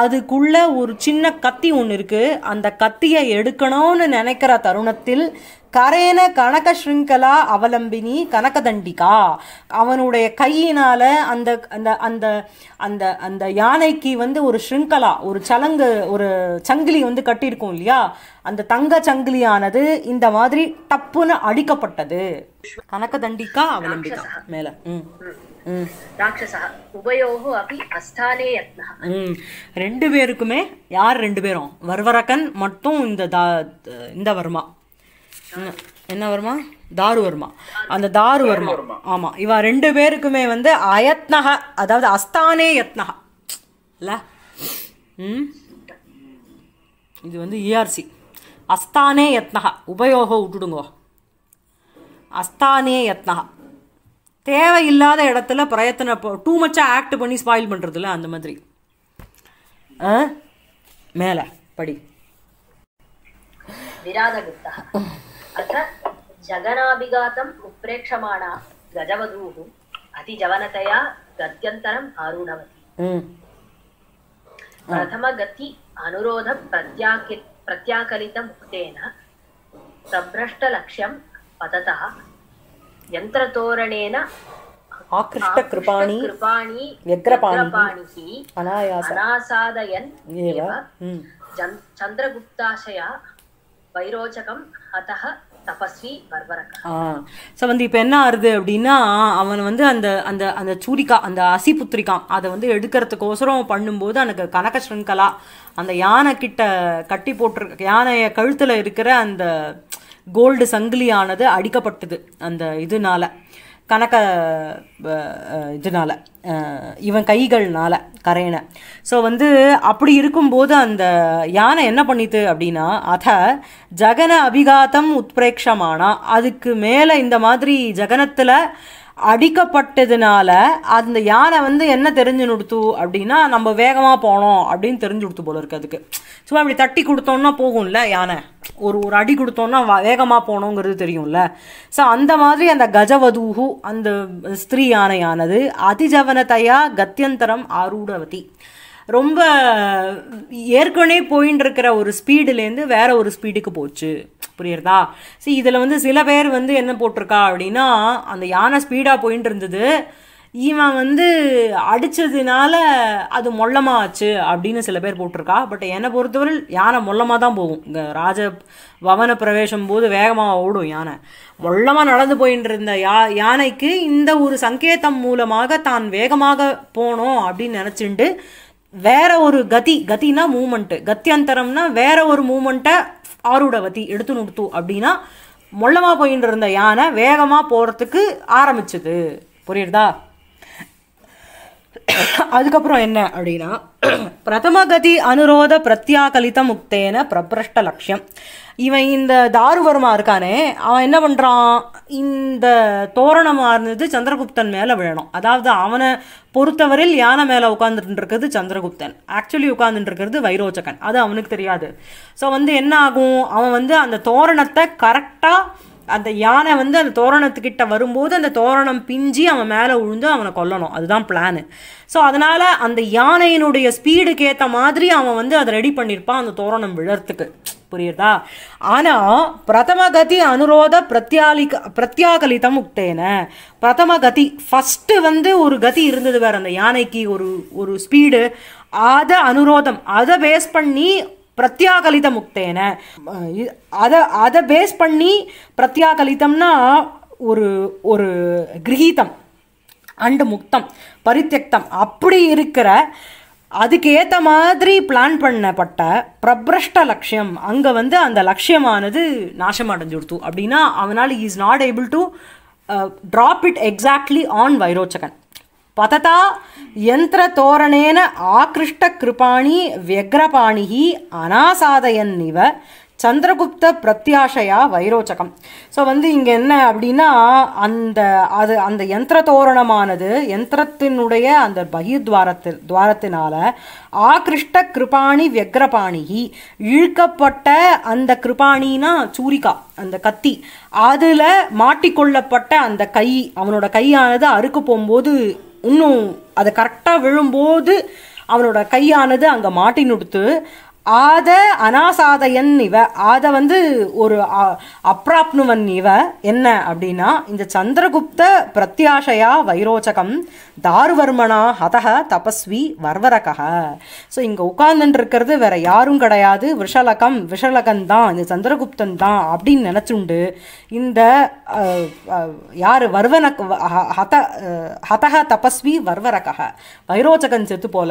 அதுக்குள்ள ஒரு சின்ன கத்தி ஒன்று இருக்கு அந்த கத்தியை எடுக்கணும்னு நினைக்கிற தருணத்தில் கரேன கனக ஸ்ருங்கலா அவலம்பினி கனகதண்டிகா அவனுடைய கையினால் அந்த அந்த அந்த அந்த அந்த யானைக்கு வந்து ஒரு ஸ்ருங்கலா ஒரு சலங்கு ஒரு சங்கிலி வந்து கட்டியிருக்கும் இல்லையா அந்த தங்க சங்கிலியானது இந்த மாதிரி டப்புன்னு அடிக்கப்பட்டது கனகதண்டிகா அவலம்பிகா மேலே ம் ரெண்டு பேருக்குமே யார் ரெண்டு பேரும் வர்வரகன் மட்டும் இந்த இந்த வர்மா என்ன வருமா தாருவர்மா அந்த தாருவர்மா ஆமாம் இவன் ரெண்டு பேருக்குமே வந்து அயத்னக அதாவது அஸ்தானே யத்னக இல்லை ம் இது வந்து இஆர்சி e அஸ்தானே யத்னக உபயோகம் விட்டுடுங்கோ அஸ்தானே யத்னக தேவையில்லாத இடத்துல பிரயத்தன டூ மச்சாக ஆக்ட் பண்ணி ஸ்பாயில் பண்ணுறதுல அந்த மாதிரி ஆ மேலே படி అథ జగనాభిఘాతం ఉప్రేక్షమాణ గజవధూహు అతి జవనతయా గత్యంతరం ఆరుణవతి ప్రథమగతి అనురోధ ప్రత్యాకి ప్రత్యాకలిత ముక్తేన సభ్రష్ట లక్ష్యం పతత యంత్రతోరణేన ఆకృష్ట కృపాణి వ్యగ్రపాణి అనాయాసాదయన్ చంద్రగుప్తాశయ வைரோச்சகம் அத்தக ஸோ வந்து இப்போ என்ன ஆறுது அப்படின்னா அவன் வந்து அந்த அந்த அந்த சூரிக்கா அந்த அசி புத்திரிக்கான் அதை வந்து எடுக்கிறதுக்கோசரம் பண்ணும்போது எனக்கு கனக ஸ்ருங்கலா அந்த யானை கிட்ட கட்டி போட்டிருக்க யானைய கழுத்தில் இருக்கிற அந்த கோல்டு சங்கிலியானது அடிக்கப்பட்டது அந்த இதுனால கணக்க இதனால் இவன் கைகள்னால் கரையினை ஸோ வந்து அப்படி இருக்கும்போது அந்த யானை என்ன பண்ணித்து அப்படின்னா அத ஜகன அபிகாத்தம் உத்ரேக்ஷமானா அதுக்கு மேலே இந்த மாதிரி ஜகனத்தில் அடிக்கப்பட்டதுனால அந்த யானை வந்து என்ன தெரிஞ்சு நிறுத்து அப்படின்னா நம்ம வேகமாக போனோம் அப்படின்னு தெரிஞ்சு கொடுத்து போல இருக்கு அதுக்கு சும்மா இப்படி தட்டி கொடுத்தோம்னா போகும்ல யானை ஒரு ஒரு அடி கொடுத்தோன்னா வேகமாக போனோங்கிறது தெரியும்ல ஸோ அந்த மாதிரி அந்த கஜவதூஹு அந்த ஸ்திரீ யானையானது அதிஜவனத்தையா கத்தியந்தரம் ஆரூடவதி ரொம்ப ஏற்கனவே போயின்னு இருக்கிற ஒரு ஸ்பீடுலேருந்து வேற ஒரு ஸ்பீடுக்கு போச்சு புரியுறதா சரி இதில் வந்து சில பேர் வந்து என்ன போட்டிருக்கா அப்படின்னா அந்த யானை ஸ்பீடாக போயின்னு இருந்தது இவன் வந்து அடித்ததுனால அது மொல்லமாக ஆச்சு அப்படின்னு சில பேர் போட்டிருக்கா பட் என்னை பொறுத்தவரை யானை மொல்லமாக தான் போகும் இந்த ராஜ பவன பிரவேசம் போது வேகமாக ஓடும் யானை மொல்லமாக நடந்து போயின்னு இருந்த யா யானைக்கு இந்த ஒரு சங்கேதம் மூலமாக தான் வேகமாக போனோம் அப்படின்னு நினச்சிண்டு வேற ஒரு கதி கத்தினா மூமெண்ட்டு கத்தியந்தரம்னா வேற ஒரு மூமெண்ட்டை வத்தி எடுத்து நுடுத்து அப்படின்னா மொள்ளமாக போயின்னு இருந்த யானை வேகமாக போகிறதுக்கு ஆரம்பிச்சது புரியுறதா அதுக்கப்புறம் என்ன அப்படின்னா <clears throat> பிரதம கதி அனுரோத பிரத்யாகலித முக்தேன பிரபிரஷ்ட லட்சியம் இவன் இந்த தாருவர்மா இருக்கானே அவன் என்ன பண்ணுறான் இந்த தோரணமாக இருந்தது சந்திரகுப்தன் மேலே விழணும் அதாவது அவனை பொறுத்தவரையில் யானை மேலே உட்காந்துட்டு இருக்கிறது சந்திரகுப்தன் ஆக்சுவலி உட்காந்துட்டு இருக்கிறது வைரோச்சகன் அது அவனுக்கு தெரியாது ஸோ வந்து என்ன ஆகும் அவன் வந்து அந்த தோரணத்தை கரெக்டாக அந்த யானை வந்து அந்த தோரணத்துக்கிட்ட வரும்போது அந்த தோரணம் பிஞ்சி அவன் மேலே விழுந்து அவனை கொல்லணும் அதுதான் பிளானு ஸோ அதனால் அந்த யானையினுடைய ஸ்பீடுக்கு ஏற்ற மாதிரி அவன் வந்து அதை ரெடி பண்ணியிருப்பான் அந்த தோரணம் விழறதுக்கு புரியுதா ஆனால் கதி அனுரோத பிரத்யாலிக பிரத்யாகலிதம் உக்தேன பிரதம கதி ஃபஸ்ட்டு வந்து ஒரு கதி இருந்தது வேற அந்த யானைக்கு ஒரு ஒரு ஸ்பீடு அதை அனுரோதம் அதை பேஸ் பண்ணி பிரத்யாகலித முக்தேன அதை அதை பேஸ் பண்ணி பிரத்யாகலிதம்னா ஒரு ஒரு கிரகீதம் அண்டு முக்தம் பரித்தியக்தம் அப்படி இருக்கிற அதுக்கு ஏற்ற மாதிரி பிளான் பண்ணப்பட்ட பிரபிரஷ்ட லட்சியம் அங்கே வந்து அந்த லட்சியமானது நாசம் அடைஞ்சுடுத்து அப்படின்னா அவனால் is not able to drop it exactly on வைரோச்சகன் பததா யந்திர தோரணேன ஆகிருஷ்ட கிருபாணி வியக்ரபாணிகி இவ சந்திரகுப்த பிரத்யாஷயா வைரோச்சகம் ஸோ வந்து இங்கே என்ன அப்படின்னா அந்த அது அந்த யந்திர தோரணமானது யந்திரத்தினுடைய அந்த பகிர்வாரத்தில் துவாரத்தினால ஆகிருஷ்ட கிருபாணி வியக்ரபாணிகி இழுக்கப்பட்ட அந்த கிருபாணினா சூரிகா அந்த கத்தி அதில் மாட்டிக்கொள்ளப்பட்ட அந்த கை அவனோட கையானது அறுக்கு போகும்போது இன்னும் அதை கரெக்டாக விழும்போது அவனோட கையானது அங்கே மாட்டினுடுத்து ஆத அனாசாதயன் இவ ஆத வந்து ஒரு அப்ராப்னுவன் இவ என்ன அப்படின்னா இந்த சந்திரகுப்த பிரத்யாஷயா வைரோச்சகம் தாருவர்மனா ஹதக தபஸ்வி வர்வரகக ஸோ இங்கே உட்கார்ந்துட்டு வேற யாரும் கிடையாது விஷலகம் விஷலகன் தான் இந்த சந்திரகுப்தன் தான் அப்படின்னு நினச்சுண்டு இந்த யார் வர்வனக் ஹத ஹதக தபஸ்வி வர்வரகக வைரோச்சகன் செத்து போல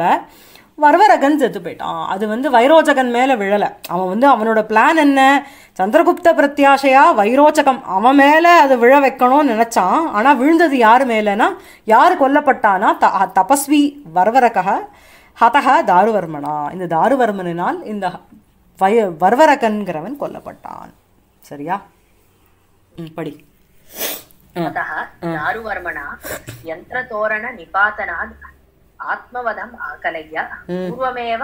வரவரகன் செத்து போயிட்டான் அது வந்து வைரோச்சகன் மேலே விழலை அவன் வந்து அவனோட பிளான் என்ன சந்திரகுப்த பிரத்யாஷையா வைரோச்சகம் அவன் மேலே அது விழ வைக்கணும்னு நினச்சான் ஆனால் விழுந்தது யார் மேலேனா யார் கொல்லப்பட்டானா த தபஸ்வி வரவரக ஹதக தாருவர்மனா இந்த தாருவர்மனால் இந்த வய வரவரகன்கிறவன் கொல்லப்பட்டான் சரியா படி தாருவர்மனா யந்திர தோரண ஆத்மவதம் ఆకలయ్య பூர்வமேவ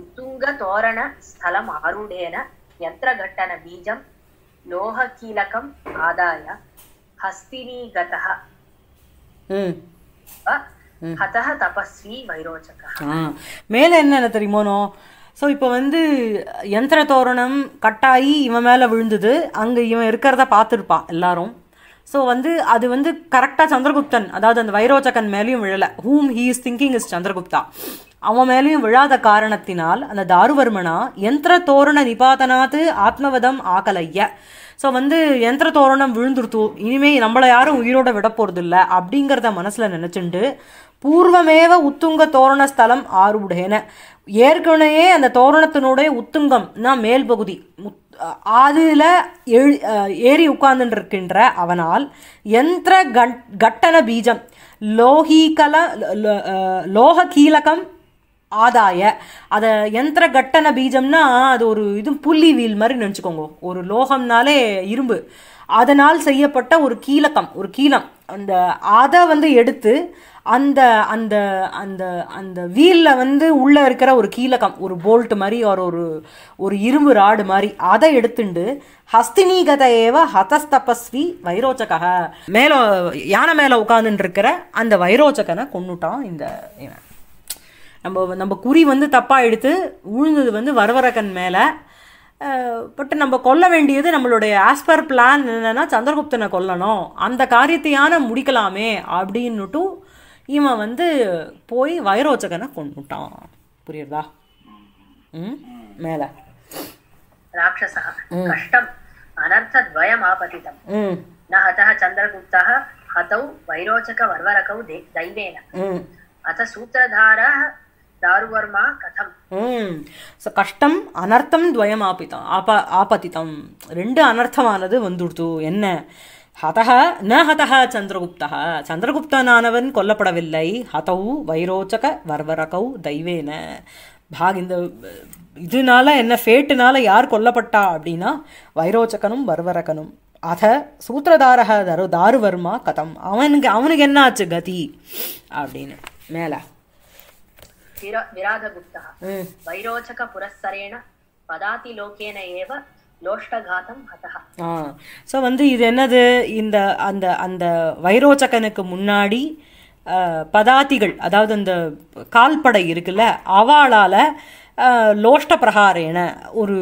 உத்துங்க தோரண ஸ்தலம் ஆருடேன యంత్రఘట్టన బీజం பீஜம் லோக கீழகம் ஆதாய தபஸ்வி வைரோச்சக மேலே தெரியுமோனோ ஸோ இப்போ வந்து யந்திர தோரணம் கட்டாயி இவன் மேலே விழுந்தது அங்கே இவன் இருக்கிறத பார்த்துருப்பான் எல்லாரும் ஸோ வந்து அது வந்து கரெக்டாக சந்திரகுப்தன் அதாவது அந்த வைரோஜகன் மேலேயும் விழலை hmm he is thinking is Chandragupta அவன் மேலேயும் விழாத காரணத்தினால் அந்த தாருவர்மனா எந்திர தோரண நிபாதனாத்து ஆத்மவதம் ஆகலைய ஸோ வந்து எந்திர தோரணம் விழுந்துருத்து இனிமேல் நம்மளை யாரும் உயிரோட விட போகிறதில்ல அப்படிங்கிறத மனசில் நினச்சிண்டு பூர்வமேவ உத்துங்க தோரண ஸ்தலம் ஆறுபுடேன ஏற்கனவே அந்த தோரணத்தினுடைய உத்துங்கம்னா மேல் பகுதி ஆதியில் எழு ஏறி உட்கார்ந்துருக்கின்ற அவனால் எந்திர கண் கட்டண பீஜம் லோகீகல லோக கீழகம் ஆதாய அதை யந்திர கட்டண பீஜம்னா அது ஒரு இது புள்ளி வீல் மாதிரி நினச்சிக்கோங்க ஒரு லோகம்னாலே இரும்பு அதனால் செய்யப்பட்ட ஒரு கீழக்கம் ஒரு கீழம் அந்த அதை வந்து எடுத்து அந்த அந்த அந்த அந்த வீலில் வந்து உள்ளே இருக்கிற ஒரு கீழக்கம் ஒரு போல்ட் மாதிரி ஒரு ஒரு ஒரு இரும்பு ராடு மாதிரி அதை எடுத்துண்டு ஹஸ்தினீகத ஏவ ஹதஸ்தபஸ்வி வைரோச்சக மேலே யானை மேலே உட்காந்துட்டு இருக்கிற அந்த வைரோச்சகனை கொண்டுட்டான் இந்த நம்ம நம்ம குறி வந்து தப்பாக எடுத்து உழுந்தது வந்து வரவரக்கன் மேலே பட் நம்ம கொல்ல வேண்டியது நம்மளுடைய ஆஸ்பர் பிளான் என்னென்னா சந்திரகுப்தனை கொல்லணும் அந்த காரியத்தையான முடிக்கலாமே அப்படின்னுட்டு இவன் வந்து போய் வைரோச்சகனை கொண்டுட்டான் புரியுறதா ம் மேலே ராட்சசம் कष्टम् अनर्थद्वयम् आपतितम् न हतः चन्द्रगुप्तः हतौ वैरोचकवर्वरकौ दैवेन அத்த सूत्रधारः दारुवर्मा कथम கஷ்டம் அனர்த்தம் துவயம் ஆபித்தம் ஆபா ஆபத்தித்தம் ரெண்டு அனர்த்தமானது வந்துடுத்து என்ன ஹதக ந ஹதக சந்திரகுப்தா சந்திரகுப்தனானவன் கொல்லப்படவில்லை ஹதவு வைரோச்சக வர்வரகௌ தெய்வேன பாக் இந்த இதனால என்ன ஃபேட்டுனால யார் கொல்லப்பட்டா அப்படின்னா வைரோச்சகனும் வர்வரகனும் அத சூத்திரதாரக தரு தாருவர்மா கதம் அவனுக்கு அவனுக்கு என்ன ஆச்சு கதி அப்படின்னு மேலே விராதகுப்தா विर विराधगुप्तः वैरोचकपुरस्सरेण पदातिलोकेन एव ஸோ வந்து இது என்னது இந்த அந்த அந்த வைரோச்சகனுக்கு முன்னாடி பதாத்திகள் அதாவது அந்த கால்படை இருக்குல்ல அவளால் லோஷ்ட பிரகாரேன ஒரு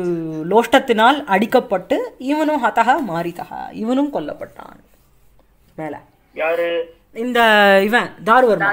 லோஷ்டத்தினால் அடிக்கப்பட்டு இவனும் ஹதக மாறிதகா இவனும் கொல்லப்பட்டான் மேல இந்த இவன் தாருவர்மா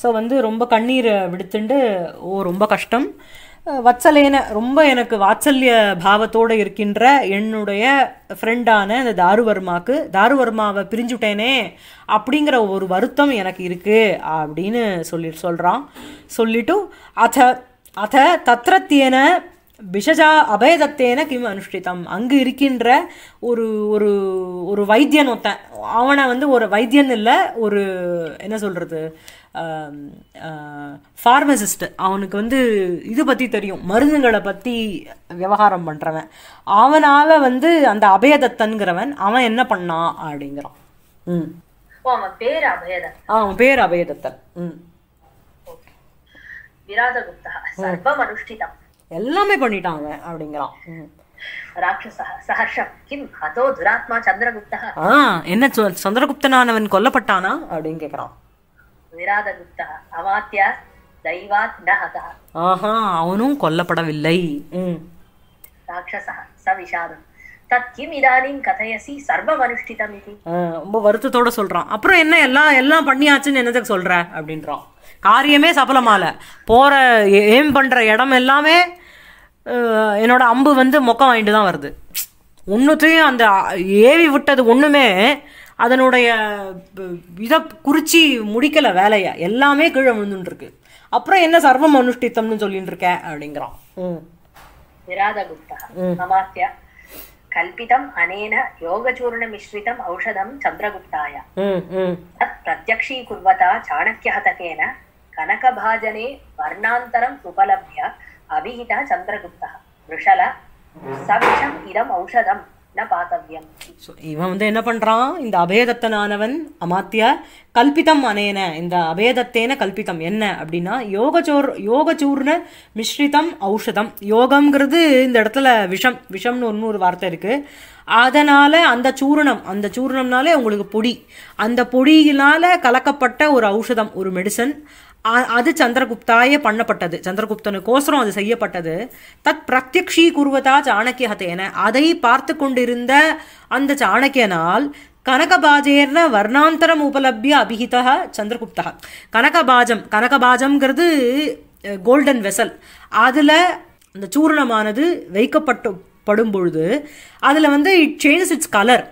ஸோ வந்து ரொம்ப கண்ணீர் விடுத்துண்டு ஓ ரொம்ப கஷ்டம் வச்சலேன ரொம்ப எனக்கு வாத்சல்ய பாவத்தோடு இருக்கின்ற என்னுடைய ஃப்ரெண்டான இந்த தாருவர்மாவுக்கு தாருவர்மாவை பிரிஞ்சுட்டேனே அப்படிங்கிற ஒரு வருத்தம் எனக்கு இருக்குது அப்படின்னு சொல்லி சொல்கிறான் சொல்லிட்டு அத அத தத்திரத்தியன பிஷஜா அபயதத்தேன கிம் அனுஷ்டிதம் அங்கு இருக்கின்ற ஒரு ஒரு ஒரு வைத்தியன் ஒருத்தன் அவனை வந்து ஒரு வைத்தியன் இல்லை ஒரு என்ன சொல்கிறது ஃபார்மசிஸ்ட் அவனுக்கு வந்து இது பற்றி தெரியும் மருந்துகளை பற்றி விவகாரம் பண்ணுறவன் அவனால் வந்து அந்த அபயதத்தன்கிறவன் அவன் என்ன பண்ணான் அப்படிங்கிறான் ம் பேர் அபயதன் அவன் பேர் அபயதத்தன் ம் விராதகுப்தா சர்வம் அனுஷ்டிதம் எல்லாமே பண்ணிட்டாங்க அப்படிங்கிறான் என்ன சந்திரகுப்தனானவன் கொல்லப்பட்டானா அப்படின்னு கேக்குறான் ஆஹா அவனும் கொல்லப்படவில்லை ரொம்ப வருத்தத்தோட சொல்றான் அப்புறம் என்ன எல்லாம் எல்லாம் பண்ணியாச்சுன்னு என்னதுக்கு சொல்ற அப்படின்றான் காரியமே சபலமால போற ஏம் பண்ற இடம் எல்லாமே என்னோட அம்பு வந்து மொக்கம் வாங்கிட்டு தான் வருது ஒன்றுத்தையும் அந்த ஏவி விட்டது ஒன்றுமே அதனுடைய இதை குறிச்சி முடிக்கலை வேலையை எல்லாமே கீழே விழுந்துட்டுருக்கு அப்புறம் என்ன சர்வம் அனுஷ்டித்தம்னு சொல்லிட்டு இருக்க அப்படிங்கிறான் கல்பிதம் அனேன யோகச்சூர்ண மிஸ்ரிதம் ஔஷதம் சந்திரகுப்தாய தத் குர்வதா சாணக்கிய தகேன கனகபாஜனே வர்ணாந்தரம் உபலப்ய அபிஹிதா சந்திரகுப்தா ருஷல சவிஷம் இதம் ஔஷதம் ஸோ இவன் வந்து என்ன பண்ணுறான் இந்த அபேதத்தனானவன் அமாத்தியா கல்பித்தம் அனேன இந்த அபேதத்தேன கல்பித்தம் என்ன அப்படின்னா யோகச்சோர் யோகச்சூர்ண மிஸ்ரிதம் ஔஷதம் யோகம்ங்கிறது இந்த இடத்துல விஷம் விஷம்னு ஒன்று வார்த்தை இருக்கு அதனால் அந்த சூரணம் அந்த சூரணம்னாலே உங்களுக்கு பொடி அந்த பொடியினால் கலக்கப்பட்ட ஒரு ஔஷதம் ஒரு மெடிசன் அது சந்திரகுப்தாய பண்ணப்பட்டது சந்திரகுப்தனுக்கோசரம் அது செய்யப்பட்டது தத் பிரத்யக்ஷி குருவதா சாணக்கியகத்தேன அதை பார்த்து கொண்டிருந்த அந்த சாணக்கியனால் கனகபாஜேர்ன வர்ணாந்தரம் உபலப்ய அபிஹிதா சந்திரகுப்தா கனகபாஜம் கனகபாஜம்ங்கிறது கோல்டன் வெசல் அதில் அந்த சூரணமானது வைக்கப்பட்டு படும் பொழுது அதில் வந்து இட் சேஞ்ச் இட்ஸ் கலர்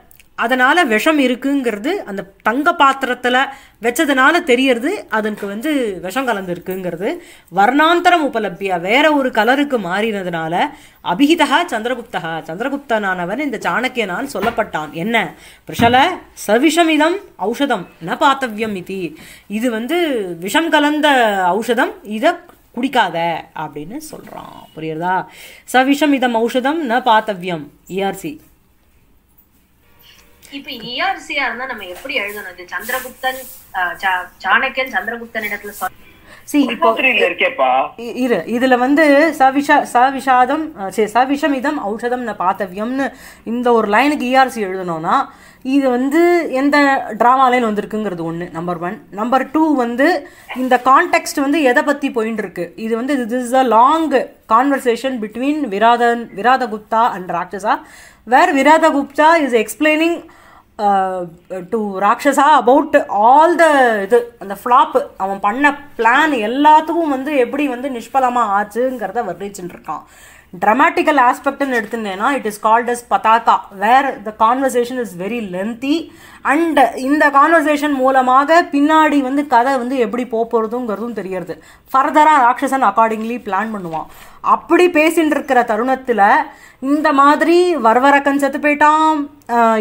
அதனால் விஷம் இருக்குங்கிறது அந்த தங்க பாத்திரத்தில் வச்சதுனால தெரியறது அதற்கு வந்து விஷம் கலந்துருக்குங்கிறது வர்ணாந்தரம் உபலப்தியா வேற ஒரு கலருக்கு மாறினதுனால அபிஹிதா சந்திரகுப்தா சந்திரகுப்தனானவன் இந்த சாணக்கியனால் சொல்லப்பட்டான் என்ன பிரஷல சவிஷமிதம் ஔஷதம் ந பாத்தவியம் இது இது வந்து விஷம் கலந்த ஔஷதம் இதை குடிக்காத அப்படின்னு சொல்கிறான் புரியுறதா சவிஷம் இதம் ஔஷதம் ந பாத்தவியம் இஆர்சி e இப்ப ஈஆர்சியா e இருந்தா நம்ம எப்படி எழுதணும் இது சந்திரகுப்தன் சாணக்கியன் சந்திரகுப்தன் இடத்துல இரு இதுல வந்து சவிஷா சவிஷாதம் சரி சவிஷம் இதம் ஔஷதம்னு பாத்தவியம்னு இந்த ஒரு லைனுக்கு இஆர்சி e எழுதணும்னா இது வந்து எந்த ட்ராமா லைன் வந்திருக்குங்கிறது ஒன்று நம்பர் ஒன் நம்பர் டூ வந்து இந்த கான்டெக்ட் வந்து எதை பற்றி போயின்னு இருக்கு இது வந்து இது is a long conversation between Viradhan Viradhagupta and Rakshasa where Viradhagupta is explaining to Rakshasa about all the இது அந்த ஃப்ளாப்பு அவன் பண்ண பிளான் எல்லாத்துக்கும் வந்து எப்படி வந்து நிஷ்பலமாக ஆச்சுங்கிறத வர்ணிச்சுட்டு இருக்கான் ட்ரமாட்டிக்கல் ஆஸ்பெக்ட்னு எடுத்துருந்தேன்னா இட் இஸ் கால்ட் அஸ் பதாக்கா where the conversation is very lengthy and இந்த கான்வர்சேஷன் மூலமாக பின்னாடி வந்து கதை வந்து எப்படி போகிறதுங்கிறதும் தெரியறது ஃபர்தராக ராட்சசன் அக்கார்டிங்லி பிளான் பண்ணுவான் அப்படி பேசின்னு இருக்கிற தருணத்தில் இந்த மாதிரி வரவரக்கன் செத்து போயிட்டான்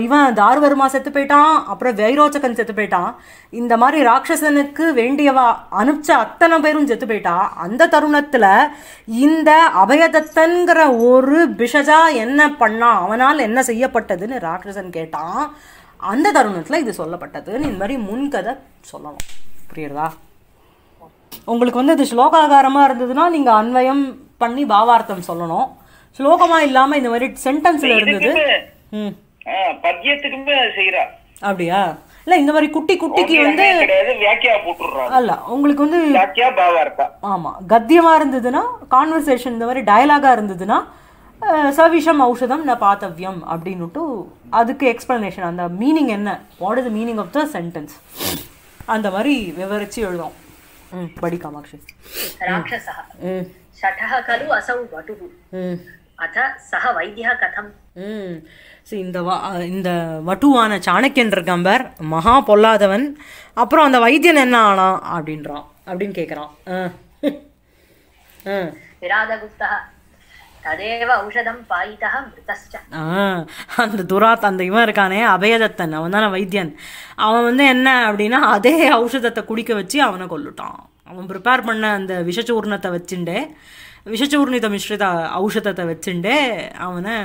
இவன் தார்வருமா செத்து போயிட்டான் அப்புறம் வைரோச்சகன் செத்து போயிட்டான் இந்த மாதிரி ராட்சசனுக்கு வேண்டியவா அனுப்பிச்ச அத்தனை பேரும் செத்து போயிட்டான் அந்த தருணத்தில் இந்த அபயதத்தன்கிற ஒரு பிஷஜா என்ன பண்ணான் அவனால் என்ன செய்யப்பட்டதுன்னு ராட்சசன் கேட்டான் அந்த தருணத்தில் இது சொல்லப்பட்டதுன்னு இந்த மாதிரி முன்கதை சொல்லணும் புரியுறதா உங்களுக்கு வந்து இது ஸ்லோகாகாரமாக இருந்ததுன்னா நீங்கள் அன்வயம் பண்ணி பாவார்த்தம் சொல்லணும் ஸ்லோகமா இல்லாம இந்த மாதிரி சென்டென்ஸ்ல இருந்தது அப்படியா இல்ல இந்த மாதிரி குட்டி குட்டிக்கு வந்து அல்ல உங்களுக்கு வந்து ஆமா கத்தியமா இருந்ததுன்னா கான்வர்சேஷன் இந்த மாதிரி டயலாகா இருந்ததுன்னா சவிஷம் ஔஷதம் நான் பாத்தவியம் அப்படின்னுட்டு அதுக்கு எக்ஸ்பிளனேஷன் அந்த மீனிங் என்ன what is meaning of the sentence அந்த மாதிரி விவரிச்சு எழுதும் படி ராட்சசா ஷடஹ கலு அசௌ வட்டுஹு அத சக வைத்திய கதம் இந்த இந்த வட்டுவான சாணக்கியன் இருக்கான் மகா பொல்லாதவன் அப்புறம் அந்த வைத்தியன் என்ன ஆனான் அப்படின்றான் அப்படின்னு கேட்குறான் விராதகுப்தா அந்த துராத் அந்த இவன் இருக்கானே அபயதத்தன் அவன் தானே வைத்தியன் அவன் வந்து என்ன அப்படின்னா அதே ஔஷதத்தை குடிக்க வச்சு அவனை கொல்லுட்டான் அவன் ப்ரிப்பேர் பண்ண அந்த விஷச்சூர்ணத்தை வச்சுட்டு விஷச்சூர்ணித மிஸ்ரித ஔஷதத்தை வச்சுண்டே அவனை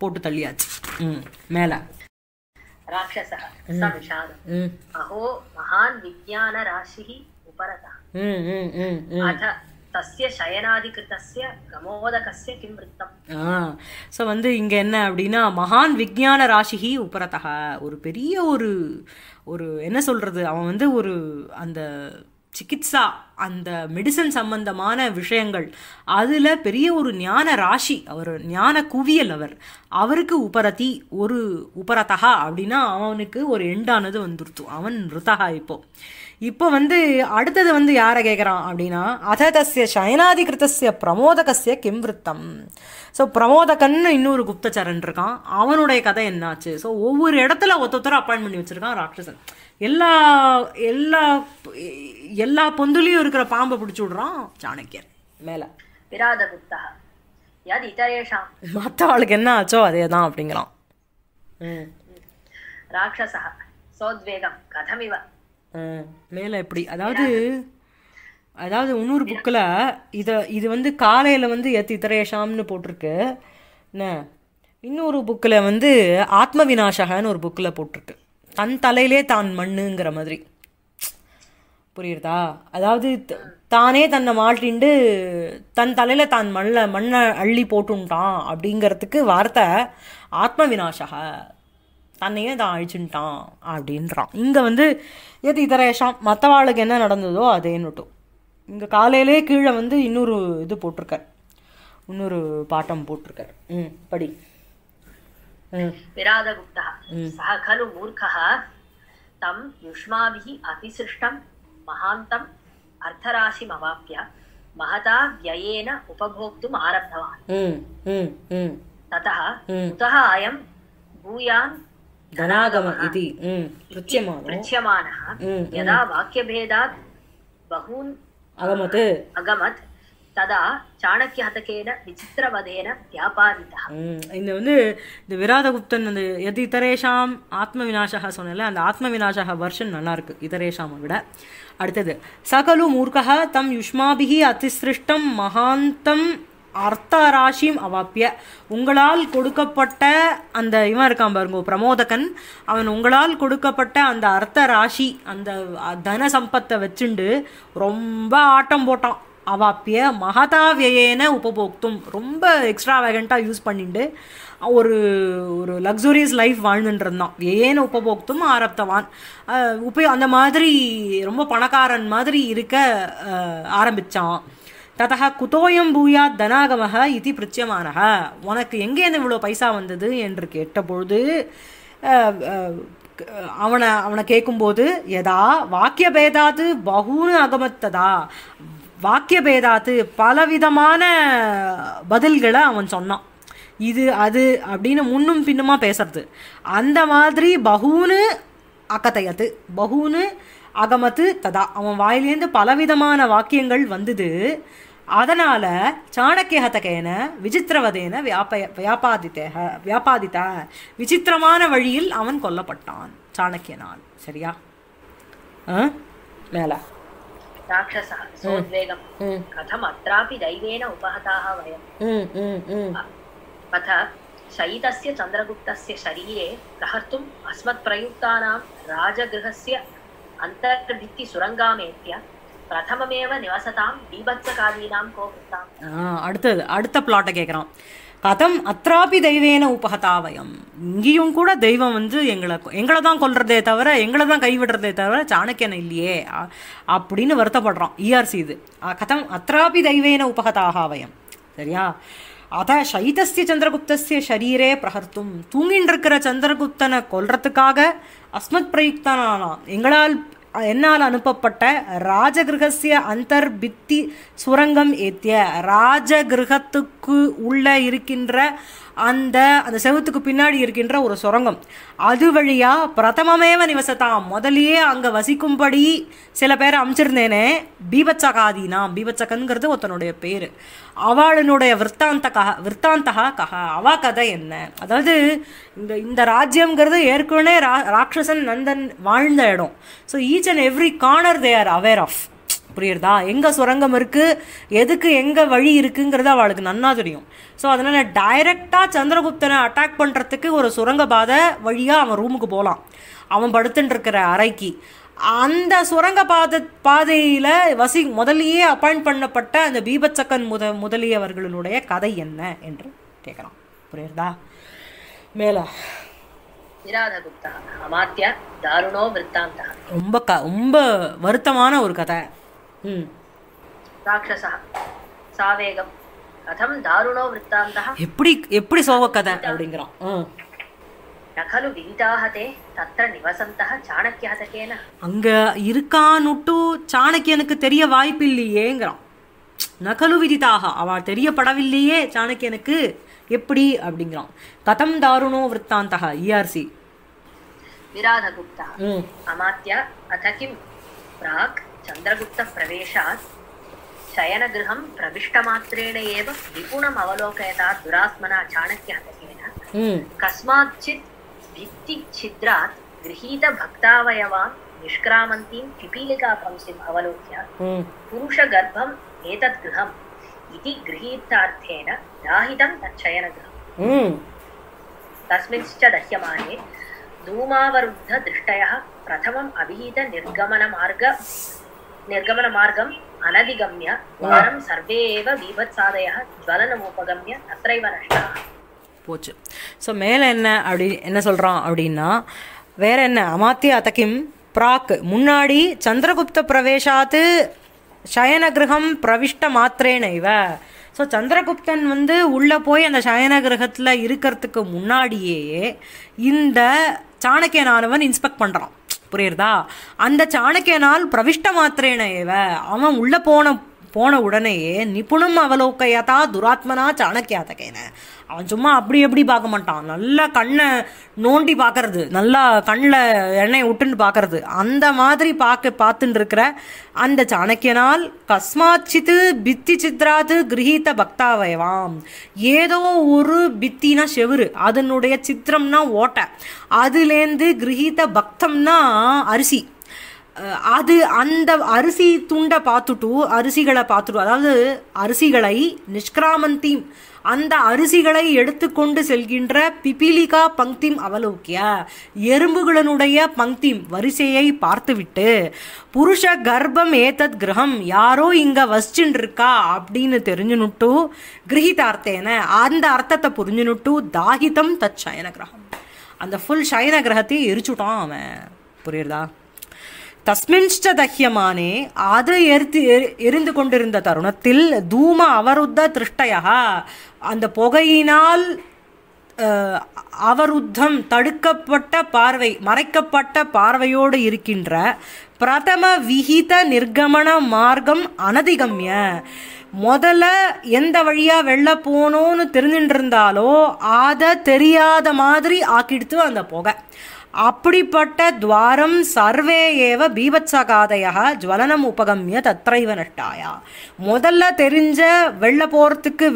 போட்டு தள்ளியாச்சு ம் மேலே ஸோ வந்து இங்கே என்ன அப்படின்னா மகான் ராசிகி ஒரு பெரிய ஒரு ஒரு என்ன சொல்கிறது அவன் வந்து ஒரு அந்த சிகிச்சா அந்த மெடிசன் சம்பந்தமான விஷயங்கள் அதில் பெரிய ஒரு ஞான ராசி அவர் ஞான குவியல் அவர் அவருக்கு உபரதி ஒரு உபரதகா அப்படின்னா அவனுக்கு ஒரு எண்டானது வந்துருத்து அவன் ருதகா இப்போ இப்போ வந்து அடுத்தது வந்து யாரை கேட்குறான் அப்படின்னா அததசிய சயனாதிகிருத்தசிய பிரமோதகசிய கிம் விருத்தம் ஸோ பிரமோதகன்னு இன்னொரு குப்தச்சரன் இருக்கான் அவனுடைய கதை என்னாச்சு ஸோ ஒவ்வொரு இடத்துல ஒருத்தர் அப்பாயின்ட் பண்ணி வச்சுருக்கான் ராட்சசன் எல்லா எல்லா எல்லா பொந்துலையும் இருக்கிற பாம்பை பிடிச்சி விடுறான் சாணக்கியர் மேலே விராத புத்தா யாது இத்தரேஷாம் மற்றவளுக்கு என்ன ஆச்சோ அதே தான் அப்படிங்கிறான் ராட்சசா சோத்வேகம் கதமிவ மேலே எப்படி அதாவது அதாவது இன்னொரு புக்கில் இதை இது வந்து காலையில் வந்து எத் இத்தரேஷாம்னு போட்டிருக்கு என்ன இன்னொரு புக்கில் வந்து ஆத்ம வினாசகன்னு ஒரு புக்கில் போட்டிருக்கு தன் தலையிலே தான் மண்ணுங்கிற மாதிரி புரியுறதா அதாவது தானே தன்னை மாட்டிண்டு தன் தலையில் தான் மண்ணில் மண்ணை அள்ளி போட்டுன்ட்டான் அப்படிங்கிறதுக்கு வார்த்தை ஆத்ம விநாசக தன்னையே தான் அழிச்சுட்டான் அப்படின்றான் இங்கே வந்து எது இதரேஷம் மற்றவாளுக்கு என்ன நடந்ததோ அதே நட்டும் இங்கே காலையிலே கீழே வந்து இன்னொரு இது போட்டிருக்கார் இன்னொரு பாட்டம் போட்டிருக்கார் ம் படி विराधगुप्तः सः खलु मूर्खः तं युष्माभिः अतिसृष्टं महान्तम् अर्थराशिमवाप्य महता व्ययेन उपभोक्तुम् आरब्धवान् ततः कुतः अयं भूयान् धनागम इति पृच्छ्यमानः यदा वाक्यभेदात् बहून् अगमत् अगमत् ததா சாணக்கிய ஹதகேன விசித்திரவதேன வியாபாரிதா இந்த வந்து இந்த விராதகுப்தன் அந்த எது இதரேஷாம் ஆத்ம வினாசகா சொன்னல அந்த ஆத்ம வினாசக வருஷன் நல்லா இருக்கு இதரேஷாமை விட அடுத்தது சகலு மூர்க்கா தம் யுஷ்மாபிகி அதிசிருஷ்டம் மகாந்தம் அர்த்தராசியும் அவாப்பிய உங்களால் கொடுக்கப்பட்ட அந்த இவன் இருக்கான் பாருங்க பிரமோதகன் அவன் உங்களால் கொடுக்கப்பட்ட அந்த அர்த்த ராசி அந்த தன சம்பத்தை வச்சுண்டு ரொம்ப ஆட்டம் போட்டான் அவாப்பிய மகதாவியேன உபபோக்தும் ரொம்ப எக்ஸ்ட்ராவேகண்ட்டாக யூஸ் பண்ணிட்டு ஒரு ஒரு லக்ஸுரியஸ் லைஃப் வாழ்ந்துட்டுருந்தான் இருந்தான் உபபோக்தும் ஆரப்தவான் உபயோ அந்த மாதிரி ரொம்ப பணக்காரன் மாதிரி இருக்க ஆரம்பித்தான் ததா குதோயம் பூயா தனாகமக இது பிரிச்சியமானக உனக்கு எங்கேருந்து இவ்வளோ பைசா வந்தது என்று கேட்டபொழுது அவனை அவனை கேட்கும்போது எதா வாக்கிய பேதாது பகுன்னு அகமத்ததா வாக்கியபேதாத்து பலவிதமான பதில்களை அவன் சொன்னான் இது அது அப்படின்னு முன்னும் பின்னுமாக பேசுறது அந்த மாதிரி பகுன்னு அக்கத்தையத்து பகுன்னு அகமத்து ததா அவன் வாயிலேருந்து பலவிதமான வாக்கியங்கள் வந்தது அதனால் சாணக்கியகத்தகேன விசித்திரவதேன வியாபய வியாபாதித்தேக வியாபாதித்த விசித்திரமான வழியில் அவன் கொல்லப்பட்டான் சாணக்கியனால் சரியா ஆ மேலே राक्षसः सोद्वेगं कथम् अत्रापि दैवेन उपहताः वयं अथ शयितस्य चन्द्रगुप्तस्य शरीरे प्रहर्तुम् अस्मत्प्रयुक्तानां राजगृहस्य अन्तर्भित्तिसुरङ्गामेत्य பிரதமமேவ நிவசதாம் பீபத்சகாதீனாம் கோபுத்தாம் அடுத்தது அடுத்த பிளாட்டை கேட்குறோம் கதம் அத்ராபி தெய்வேன உபகதாவயம் இங்கேயும் கூட தெய்வம் வந்து எங்களை எங்களை தான் கொல்றதே தவிர எங்களை தான் கைவிடுறதே தவிர சாணக்கியனை இல்லையே அப்படின்னு வருத்தப்படுறோம் இஆர்சி e இது கதம் அத்ராபி தெய்வேன உபகதாகாவயம் சரியா அத சைதஸ்ய சந்திரகுப்தஸ்ய ஷரீரே பிரகர்த்தும் தூங்கின்னு இருக்கிற சந்திரகுப்தனை கொல்றதுக்காக அஸ்மத் பிரயுக்தனானா எங்களால் என்னால் அனுப்பப்பட்ட அந்தர் அந்தர்பித்தி சுரங்கம் ஏத்திய ராஜகிருகத்துக்கு உள்ள இருக்கின்ற அந்த அந்த செவத்துக்கு பின்னாடி இருக்கின்ற ஒரு சுரங்கம் அது வழியாக பிரதமமேவ நிவசத்தாம் முதலியே அங்கே வசிக்கும்படி சில பேர் அமைச்சிருந்தேனே பீபச்சகாதீனா பீபச்சகங்கிறது ஒருத்தனுடைய பேர் அவளுடைய விற்த்தாந்த கஹ விற்த்தாந்தகா கஹா அவா கதை என்ன அதாவது இந்த இந்த ராஜ்யங்கிறது ஏற்கனவே ரா ராட்சசன் நந்தன் வாழ்ந்த இடம் so each and every corner they are aware of புரியுறதா எங்கே சுரங்கம் இருக்குது எதுக்கு எங்கே வழி இருக்குங்கிறது அவளுக்கு நன்னா தெரியும் ஸோ அதனால் டைரெக்டாக சந்திரகுப்தனை அட்டாக் பண்ணுறதுக்கு ஒரு சுரங்க பாதை வழியாக அவன் ரூமுக்கு போகலாம் அவன் படுத்துட்டுருக்கிற அறைக்கு அந்த சுரங்க பாத பாதையில் வசி முதலியே அப்பாயிண்ட் பண்ணப்பட்ட அந்த பீபச்சக்கன் முத முதலியவர்களுடைய கதை என்ன என்று கேட்குறான் புரியுறதா மேலே ரொம்ப க ரொம்ப வருத்தமான ஒரு கதை ராட்சசா சாவேகம் கதம் தாருணோ விற்த்தாந்தः எப்படி எப்படி சோக கதை அப்படிங்கிறான் நகலு விவிதாகதே தத்திர நிவசந்தः சாணக்கியாதகேன அங்க இருக்கானுட்டு சாணக்கியனுக்கு தெரிய வாய்ப்பு இல்லையேங்கிறான் நகலு விதிதாக அவ தெரியப்படவில்லையே சாணக்கியனுக்கு எப்படி அப்படிங்கிறான் கதம் தாருணோ விற்த்தாந்தः இஆர்சி விராதகுப்தா அமாத்யா அத கிம் பிராக் चन्द्रगुप्तप्रवेशात् शयनगृहं प्रविष्टमात्रेण एव अवलोकयता दुरात्मना चाणक्यस्माचित् कस्माच्चित् भित्तिच्छिद्रात् गृहीतभक्तावयवान् निष्क्रामन्तीं अवलोक्य पुरुषगर्भम् एतत् गृहम् इति गृहीतार्थेन दाहितं तत् चयनगृहं तस्मिंश्च दह्यमाने धूमावरुद्धदृष्टयः प्रथमम् अभिहितनिर्गमनमार्ग அனதிகம்ய வாரம் சர்வேவ వరం సర్వేవ ஜுவலன உபகம்ய అత్రైవ நஷ்டா போச்சு ஸோ மேலே என்ன அப்படி என்ன சொல்கிறான் அப்படின்னா வேற என்ன அமாத்திய அதகிம் பிராக் முன்னாடி சந்திரகுப்த பிரவேசாத்து சயனகிரகம் பிரவிஷ்ட மாத்திரேன இவ ஸோ சந்திரகுப்தன் வந்து உள்ளே போய் அந்த சயன கிரகத்தில் இருக்கிறதுக்கு முன்னாடியே இந்த சாணக்கியனானவன் இன்ஸ்பெக்ட் பண்ணுறான் புரியுறதா அந்த சாணக்கியனால் பிரவிஷ்ட மாத்திரேனேவ அவன் உள்ள போன போன உடனேயே நிபுணம் அவலோக்கையதா துராத்மனா சாணக்கியாதகேன அவன் சும்மா அப்படி எப்படி பார்க்க மாட்டான் நல்லா கண்ணை நோண்டி பார்க்கறது நல்லா கண்ணில் எண்ணெய் விட்டுன்னு பார்க்கறது அந்த மாதிரி பார்க்க பார்த்துட்டு இருக்கிற அந்த சாணக்கியனால் கஸ்மாச்சித்து பித்தி சித்ராது கிரகித்த பக்தாவயவாம் ஏதோ ஒரு பித்தினா செவரு அதனுடைய சித்திரம்னா ஓட்டை அதுலேருந்து கிரகித்த பக்தம்னா அரிசி அது அந்த அரிசி துண்டை பார்த்துட்டு அரிசிகளை பார்த்துட்டு அதாவது அரிசிகளை நிஷ்கிராமந்தீம் அந்த அரிசிகளை எடுத்துக்கொண்டு செல்கின்ற பிபிலிகா பங்க்திம் அவலோக்கிய எறும்புகளனுடைய பங்க்திம் வரிசையை பார்த்துவிட்டு புருஷ கர்ப்பம் ஏத்தத் கிரகம் யாரோ இங்க வசிச்சுட்டு இருக்கா அப்படின்னு தெரிஞ்சுனுட்டு கிரகிதார்த்தேன அந்த அர்த்தத்தை புரிஞ்சுனுட்டு தாகிதம் தச் சயன கிரகம் அந்த ஃபுல் சயன கிரகத்தையும் எரிச்சுட்டான் அவன் புரியுறதா തസ്മിൻശ്ച ദഹ്യമാനേ അത് എരുത്തി எரிந்து கொண்டிருந்த தருணத்தில் தூம அவருத்த திருஷ்டையா அந்த புகையினால் அவருத்தம் தடுக்கப்பட்ட பார்வை மறைக்கப்பட்ட பார்வையோடு இருக்கின்ற பிரதம விகித நிர்கமன மார்க்கம் அனதிகம்ய முதல்ல எந்த வழியாக வெளில போகணும்னு தெரிஞ்சுட்டு இருந்தாலோ அதை தெரியாத மாதிரி ஆக்கிடுத்து அந்த புகை அப்படிப்பட்ட துவாரம் சர்வே ஏவ பீபத்சகாதையா ஜுவலனம் உபகமிய தத்ரைவ நஷ்டாயா முதல்ல தெரிஞ்ச வெள்ள போகிறதுக்கு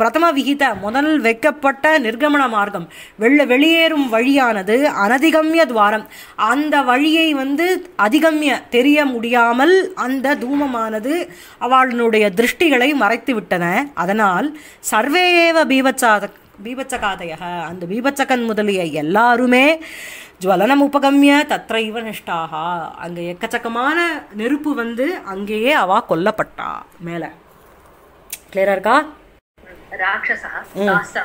பிரதம விகித முதல் வைக்கப்பட்ட நிர்கமன மார்க்கம் வெள்ள வெளியேறும் வழியானது அனதிகமிய துவாரம் அந்த வழியை வந்து அதிகமிய தெரிய முடியாமல் அந்த தூமமானது அவளுடைய திருஷ்டிகளை மறைத்து விட்டன அதனால் சர்வே ஏவ பீபத்சாத பீபச்சகாதய அந்த பீபச்சகன் முதலிய எல்லாருமே ஜுவலனம் உபகமிய தத்திர இவ அங்கே எக்கச்சக்கமான நெருப்பு வந்து அங்கேயே அவா கொல்லப்பட்டா மேல கிளியரா இருக்கா ராட்சசம்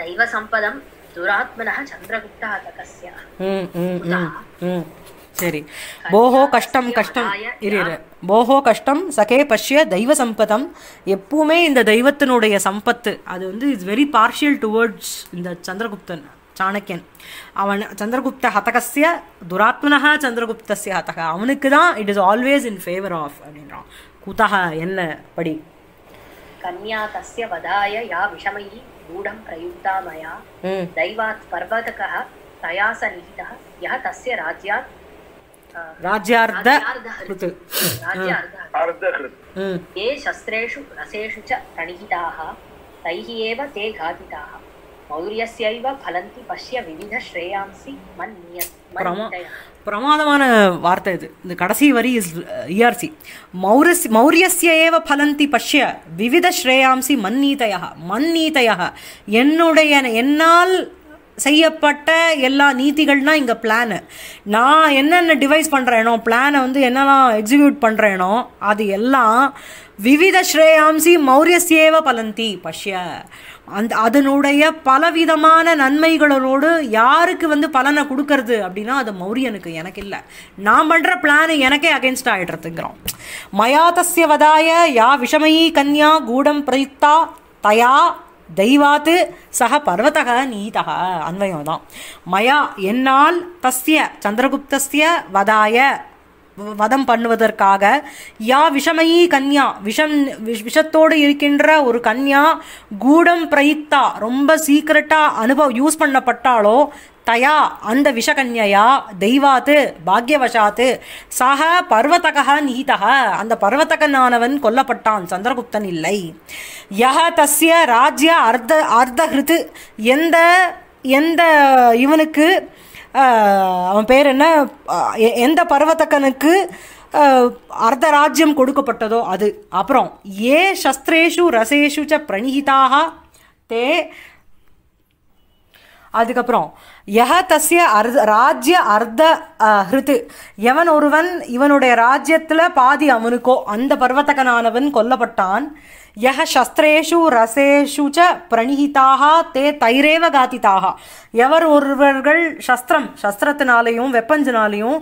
தெய்வ சம்பதம் துராத்மன சந்திரகுப்தா தகஸ்யா சரி போஹோ கஷ்டம் கஷ்டம் இரு போஹோ கஷ்டம் சகே பஷ்ய தெய்வ சம்பதம் எப்பவுமே இந்த தெய்வத்தினுடைய சம்பத்து அது வந்து இட்ஸ் வெரி பார்ஷியல் டுவர்ட்ஸ் இந்த சந்திரகுப்தன் சாணக்கியன் அவன் சந்திரகுப்த ஹதகசிய துராத்மனஹா சந்திரகுப்தசிய ஹதக அவனுக்கு தான் it is always in favour of அப்படின்றான் கூத்தகா என்ன படி கன்யா தஸ்ய வதாய யா விஷமயி மூடம் பிரயுக்தா மயா தெய்வாத் பர்வதகா தயாச நிகிதா யா தஸ்ய ராஜ்யாத் शस्त्रेषु रसेषु च तैः एव ते घातिताः பிரமாதமான வார்த்தை இது இந்த கடைசி வரி இஸ் e இஆர்சி மௌரியஸ்ய ஏவ பலந்தி பஷ்ய விவித ஸ்ரேயாம்சி மன்னீதையா மன்னீதையா என்னுடைய என்னால் செய்யப்பட்ட எல்லா நீதிகள்னால் இங்கே பிளானு நான் என்னென்ன டிவைஸ் பண்ணுறேனோ பிளானை வந்து என்னெல்லாம் எக்ஸிக்யூட் பண்ணுறேனோ அது எல்லாம் விவித ஸ்ரேயாம்சி மௌரியசேவ பலந்தி பஷ்ய அந்த அதனுடைய பலவிதமான நன்மைகளோடு யாருக்கு வந்து பலனை கொடுக்கறது அப்படின்னா அது மௌரியனுக்கு எனக்கு இல்லை நான் பண்ணுற பிளானு எனக்கே அகேன்ஸ்ட் ஆகிடுறதுங்கிறோம் மயாதஸ்ய வதாய யா விஷமயி கன்யா கூடம் பிரயுக்தா தயா தெய்வாத்து சக பர்வத்தக நீதக அன்வயம் தான் மயா என்னால் தஸ்ய சந்திரகுப்தஸ்ய வதாய வதம் பண்ணுவதற்காக யா விஷமயி கன்யா விஷம் விஷத்தோடு இருக்கின்ற ஒரு கன்யா கூடம் பிரயித்தா ரொம்ப சீக்கிரட்டாக அனுபவம் யூஸ் பண்ணப்பட்டாலோ தயா அந்த விஷகன்யா தெய்வாத்து பாக்யவசாத்து சக பர்வத்தக நீதக அந்த பர்வத்தகனானவன் கொல்லப்பட்டான் சந்திரகுப்தன் இல்லை யக தஸ்ய ராஜ்ய அர்த்த அர்த்தகிருத்து எந்த எந்த இவனுக்கு அவன் பேர் என்ன எந்த பர்வத்தக்கனுக்கு அர்த்த ராஜ்யம் கொடுக்கப்பட்டதோ அது அப்புறம் ஏ சஸ்திரேஷு ரசேஷு ச பிரணிகிதாக தே அதுக்கப்புறம் யக தஸ்ய அர் ராஜ்ய அர்த்த ஹிருத்து எவன் ஒருவன் இவனுடைய ராஜ்யத்தில் பாதி அவனுக்கோ அந்த பர்வத்தகனானவன் கொல்லப்பட்டான் யக சஸ்திரேஷு ரசேஷு ச பிரணிஹிதாக தே தைரேவ காத்திதாக எவர் ஒருவர்கள் சஸ்திரம் சஸ்திரத்தினாலையும் வெப்பஞ்சினாலையும்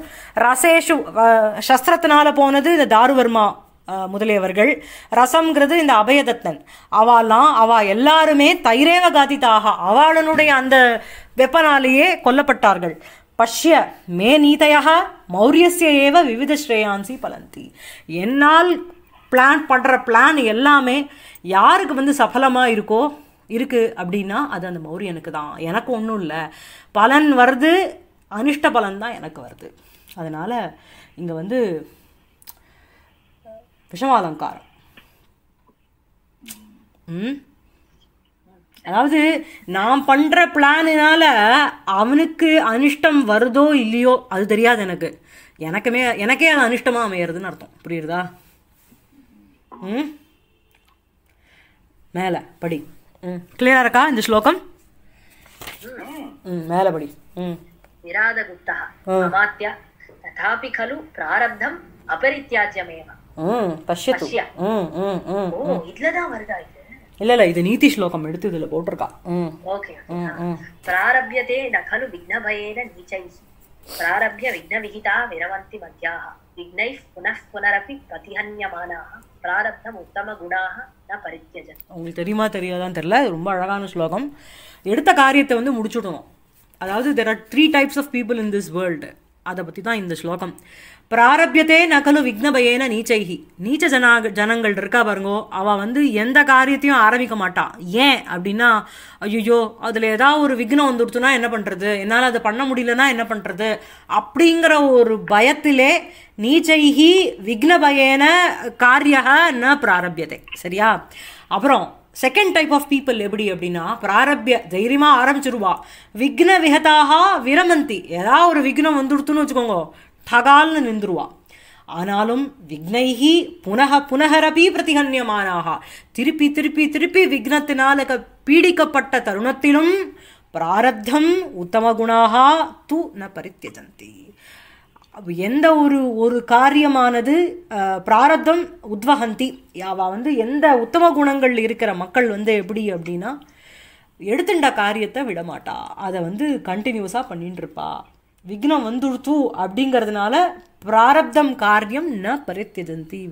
ரசேஷு சஸ்திரத்தினால போனது இந்த தாருவர்மா முதலியவர்கள் ரசம்ங்கிறது இந்த அபயதத்தன் அவாலாம் அவ எல்லாருமே தைரேவ காதிதாக அவளனுடைய அந்த வெப்பனாலேயே கொல்லப்பட்டார்கள் பஷ்ய மே நீதையாக மௌரியசிய ஏவ விவித ஸ்ரேயான்சி பலந்தி என்னால் பிளான் பண்ணுற பிளான் எல்லாமே யாருக்கு வந்து சஃலமாக இருக்கோ இருக்குது அப்படின்னா அது அந்த மௌரியனுக்கு தான் எனக்கு ஒன்றும் இல்லை பலன் வருது அனிஷ்ட பலன் தான் எனக்கு வருது அதனால் இங்கே வந்து விஷமாலங்காரம் ம் அதாவது நான் பண்ணுற பிளானினால அவனுக்கு அனிஷ்டம் வருதோ இல்லையோ அது தெரியாது எனக்கு எனக்குமே எனக்கே அது அனிஷ்டமாக அமையிறதுன்னு அர்த்தம் புரியுறதா ம் மேலே படி ம் கிளியராக இருக்கா இந்த ஸ்லோகம் ம் மேலே படி ம் நிராதகுப்தா அமாத்யா ததாபி கலு பிராரப்தம் அபரித்தியாஜ்யமேவ ம் பஷ்யத்து ம் ம் ம் இதுலதான் வருதா இது இல்ல இல்ல இது நீதி ஸ்லோகம் எடுத்து இதுல போட்டிருக்கா ம் ஓகே பிராரப்யதே நகலு விக்னபயேன நீச்சை பிராரப்ய விக்ன விகிதா விரவந்தி மத்தியாக விக்னை புனః புனரபி பதிஹன்யமானாக பிராரப்தம் உத்தம குணாக ந பரித்தியஜன் உங்களுக்கு தெரியுமா தெரியாதான்னு தெரியல ரொம்ப அழகான ஸ்லோகம் எடுத்த காரியத்தை வந்து முடிச்சுடணும் அதாவது there are three types of people in this world அதை பற்றி தான் இந்த ஸ்லோகம் பிராரபியத்தே நகலு விக்னபயேன நீச்சைகி நீச்ச ஜனாக ஜனங்கள் இருக்கா பாருங்கோ அவள் வந்து எந்த காரியத்தையும் ஆரம்பிக்க மாட்டாள் ஏன் அப்படின்னா ஐயோ அதில் ஏதாவது ஒரு விக்னம் வந்துடுச்சுன்னா என்ன பண்ணுறது என்னால் அதை பண்ண முடியலன்னா என்ன பண்ணுறது அப்படிங்கிற ஒரு பயத்திலே நீச்சைகி விக்னபயேன காரியாக ந பிராரபியத்தை சரியா அப்புறம் செகண்ட் டைப் ஆஃப் பீப்புள் எப்படி அப்படின்னா பிராரபிய தைரியமாக ஆரம்பிச்சிருவா விக்ன விகதாக விரமந்தி ஏதாவது ஒரு விக்னம் வந்துடுத்துன்னு வச்சுக்கோங்க தகால்னு நின்றுருவா ஆனாலும் விக்னைகி புனக புனகரபி பிரதிகன்யமானாக திருப்பி திருப்பி திருப்பி விக்னத்தினால பீடிக்கப்பட்ட தருணத்திலும் பிராரப்தம் குணாக தூ ந பரித்தியஜந்தி எந்த ஒரு ஒரு காரியமானது பிராரப்தம் உத்வகந்தி அவ வந்து எந்த உத்தம குணங்கள் இருக்கிற மக்கள் வந்து எப்படி அப்படின்னா எடுத்துட்ட காரியத்தை விடமாட்டா அதை வந்து கண்டினியூஸாக பண்ணிட்டுருப்பா விக்னம் வந்துடுத்து அப்படிங்கிறதுனால பிராரப்தம் காரியம் ந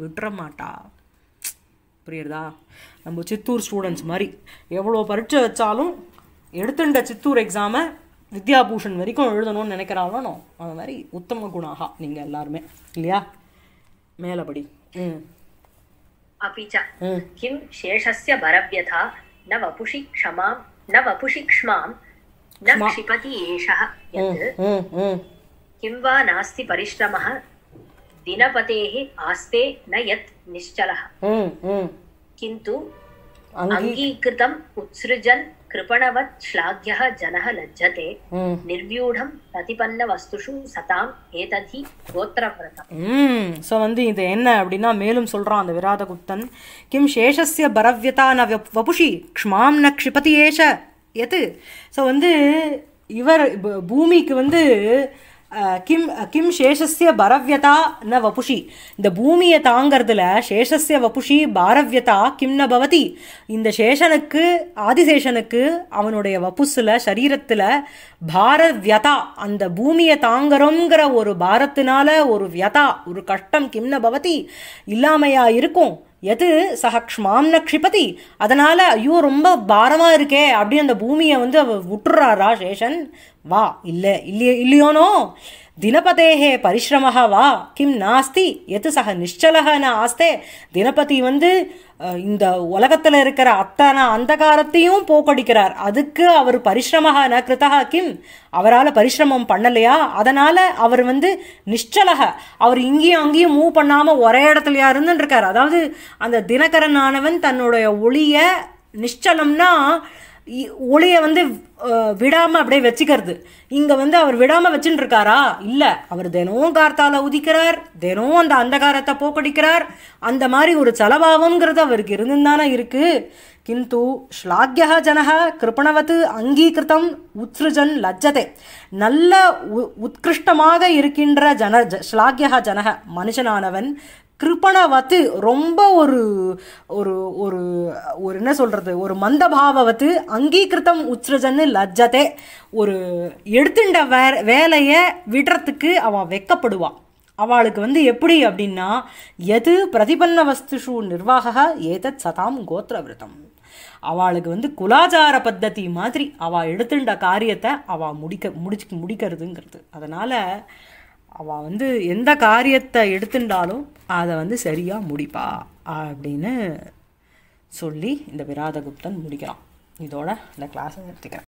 விட்டுற மாட்டா புரியுறதா நம்ம சித்தூர் ஸ்டூடெண்ட்ஸ் மாதிரி எவ்வளோ பரீட்சை வச்சாலும் எடுத்துட்ட சித்தூர் எக்ஸாமை வித்யாபூஷன் வரைக்கும் எழுதணும்னு நினைக்கிறாங்களோ அந்த மாதிரி உத்தம குணாகா நீங்கள் எல்லாருமே இல்லையா மேலபடி ம் अपि च किं शेषस्य भरव्यथा न न क्षिपति एषः किं वा नास्ति परिश्रमः दिनपतेः आस्ते न यत् निश्चलः किन्तु अङ्गीकृतम् उत्सृजन् कृपणवत् श्लाघ्यः जनः लज्जते निर्व्यूढं प्रतिपன்னவஸ்துஷு சதாம் ஏததி கோத்திரவிரதம் ஸோ வந்து இது என்ன அப்படின்னா மேலும் சொல்கிறான் அந்த விராதகுப்தன் கிம் சேஷஸ்ய பரவ்யதா ந வபுஷி க்ஷ்மாம் ந க்ஷிபதி ஏஷ எது ஸோ வந்து இவர் பூமிக்கு வந்து கிம் கிம் சேஷஸ்ய பரவியதா ந வபுஷி இந்த பூமியை தாங்கிறதுல சேஷஸ்ய வபுஷி பாரவியதா கிம் ந பவதி இந்த சேஷனுக்கு ஆதிசேஷனுக்கு அவனுடைய வபுஸில் சரீரத்தில் பாரவியதா அந்த பூமியை தாங்கிறோங்கிற ஒரு பாரத்தினால ஒரு வியதா ஒரு கஷ்டம் கிம் ந பவதி இல்லாமையாக இருக்கும் எது சஹக்ஷ்மாம் க்ஷ்மாம்ன க்ஷிபதி அதனால் ஐயோ ரொம்ப பாரமாக இருக்கே அப்படி அந்த பூமியை வந்து அவ விட்டுறாரா சேஷன் வா இல்லை இல்லையே இல்லையோனோ தினபதேகே பரிசிரமாக வா கிம் நாஸ்தி எது சக நிச்சலக ஆஸ்தே தினபதி வந்து இந்த உலகத்தில் இருக்கிற அத்தனை அந்தகாரத்தையும் போக்கடிக்கிறார் அதுக்கு அவர் பரிசிரமாக ந கிருத்தகா கிம் அவரால் பரிசிரமம் பண்ணலையா அதனால் அவர் வந்து நிஷ்டலக அவர் இங்கேயும் அங்கேயும் மூவ் பண்ணாமல் ஒரே இடத்துலையா இருந்துன்னு இருக்கார் அதாவது அந்த தினகரன் தன்னுடைய ஒளியை நிச்சலம்னா ஒளியை வந்து விடாமல் அப்படியே வச்சுக்கிறது இங்கே வந்து அவர் விடாமல் வச்சுன்னு இருக்காரா இல்லை அவர் தினமும் கார்த்தால உதிக்கிறார் தினமும் அந்த அந்தகாரத்தை போக்கடிக்கிறார் அந்த மாதிரி ஒரு செலவாகுங்கிறது அவருக்கு இருந்துதானே இருக்குது கிந்து ஸ்லாக்யா ஜனக கிருப்பணவத்து அங்கீகிருத்தம் உத்ருஜன் லஜ்ஜதே நல்ல உ உத்கிருஷ்டமாக இருக்கின்ற ஜன ஸ்லாக்யா ஜனக மனுஷனானவன் கிருப்பணவத்து ரொம்ப ஒரு ஒரு ஒரு ஒரு என்ன சொல்கிறது ஒரு மந்தபாவத்து அங்கீகிருத்தம் உச்ரஜன்னு லஜ்ஜத்தை ஒரு எடுத்துண்ட வே வேலையை விடுறதுக்கு அவள் வெக்கப்படுவாள் அவளுக்கு வந்து எப்படி அப்படின்னா எது பிரதிபன்ன வஸ்துஷு நிர்வாக ஏதத் சதாம் கோத்திரவிரதம் அவளுக்கு வந்து குலாச்சார பத்ததி மாதிரி அவள் எடுத்துண்ட காரியத்தை அவள் முடிக்க முடிச்சு முடிக்கிறதுங்கிறது அதனால் அவள் வந்து எந்த காரியத்தை எடுத்துட்டாலும் அதை வந்து சரியாக முடிப்பா அப்படின்னு சொல்லி இந்த விராதகுப்தன் முடிக்கிறான் இதோட இந்த கிளாஸை நிறுத்திக்கிறேன்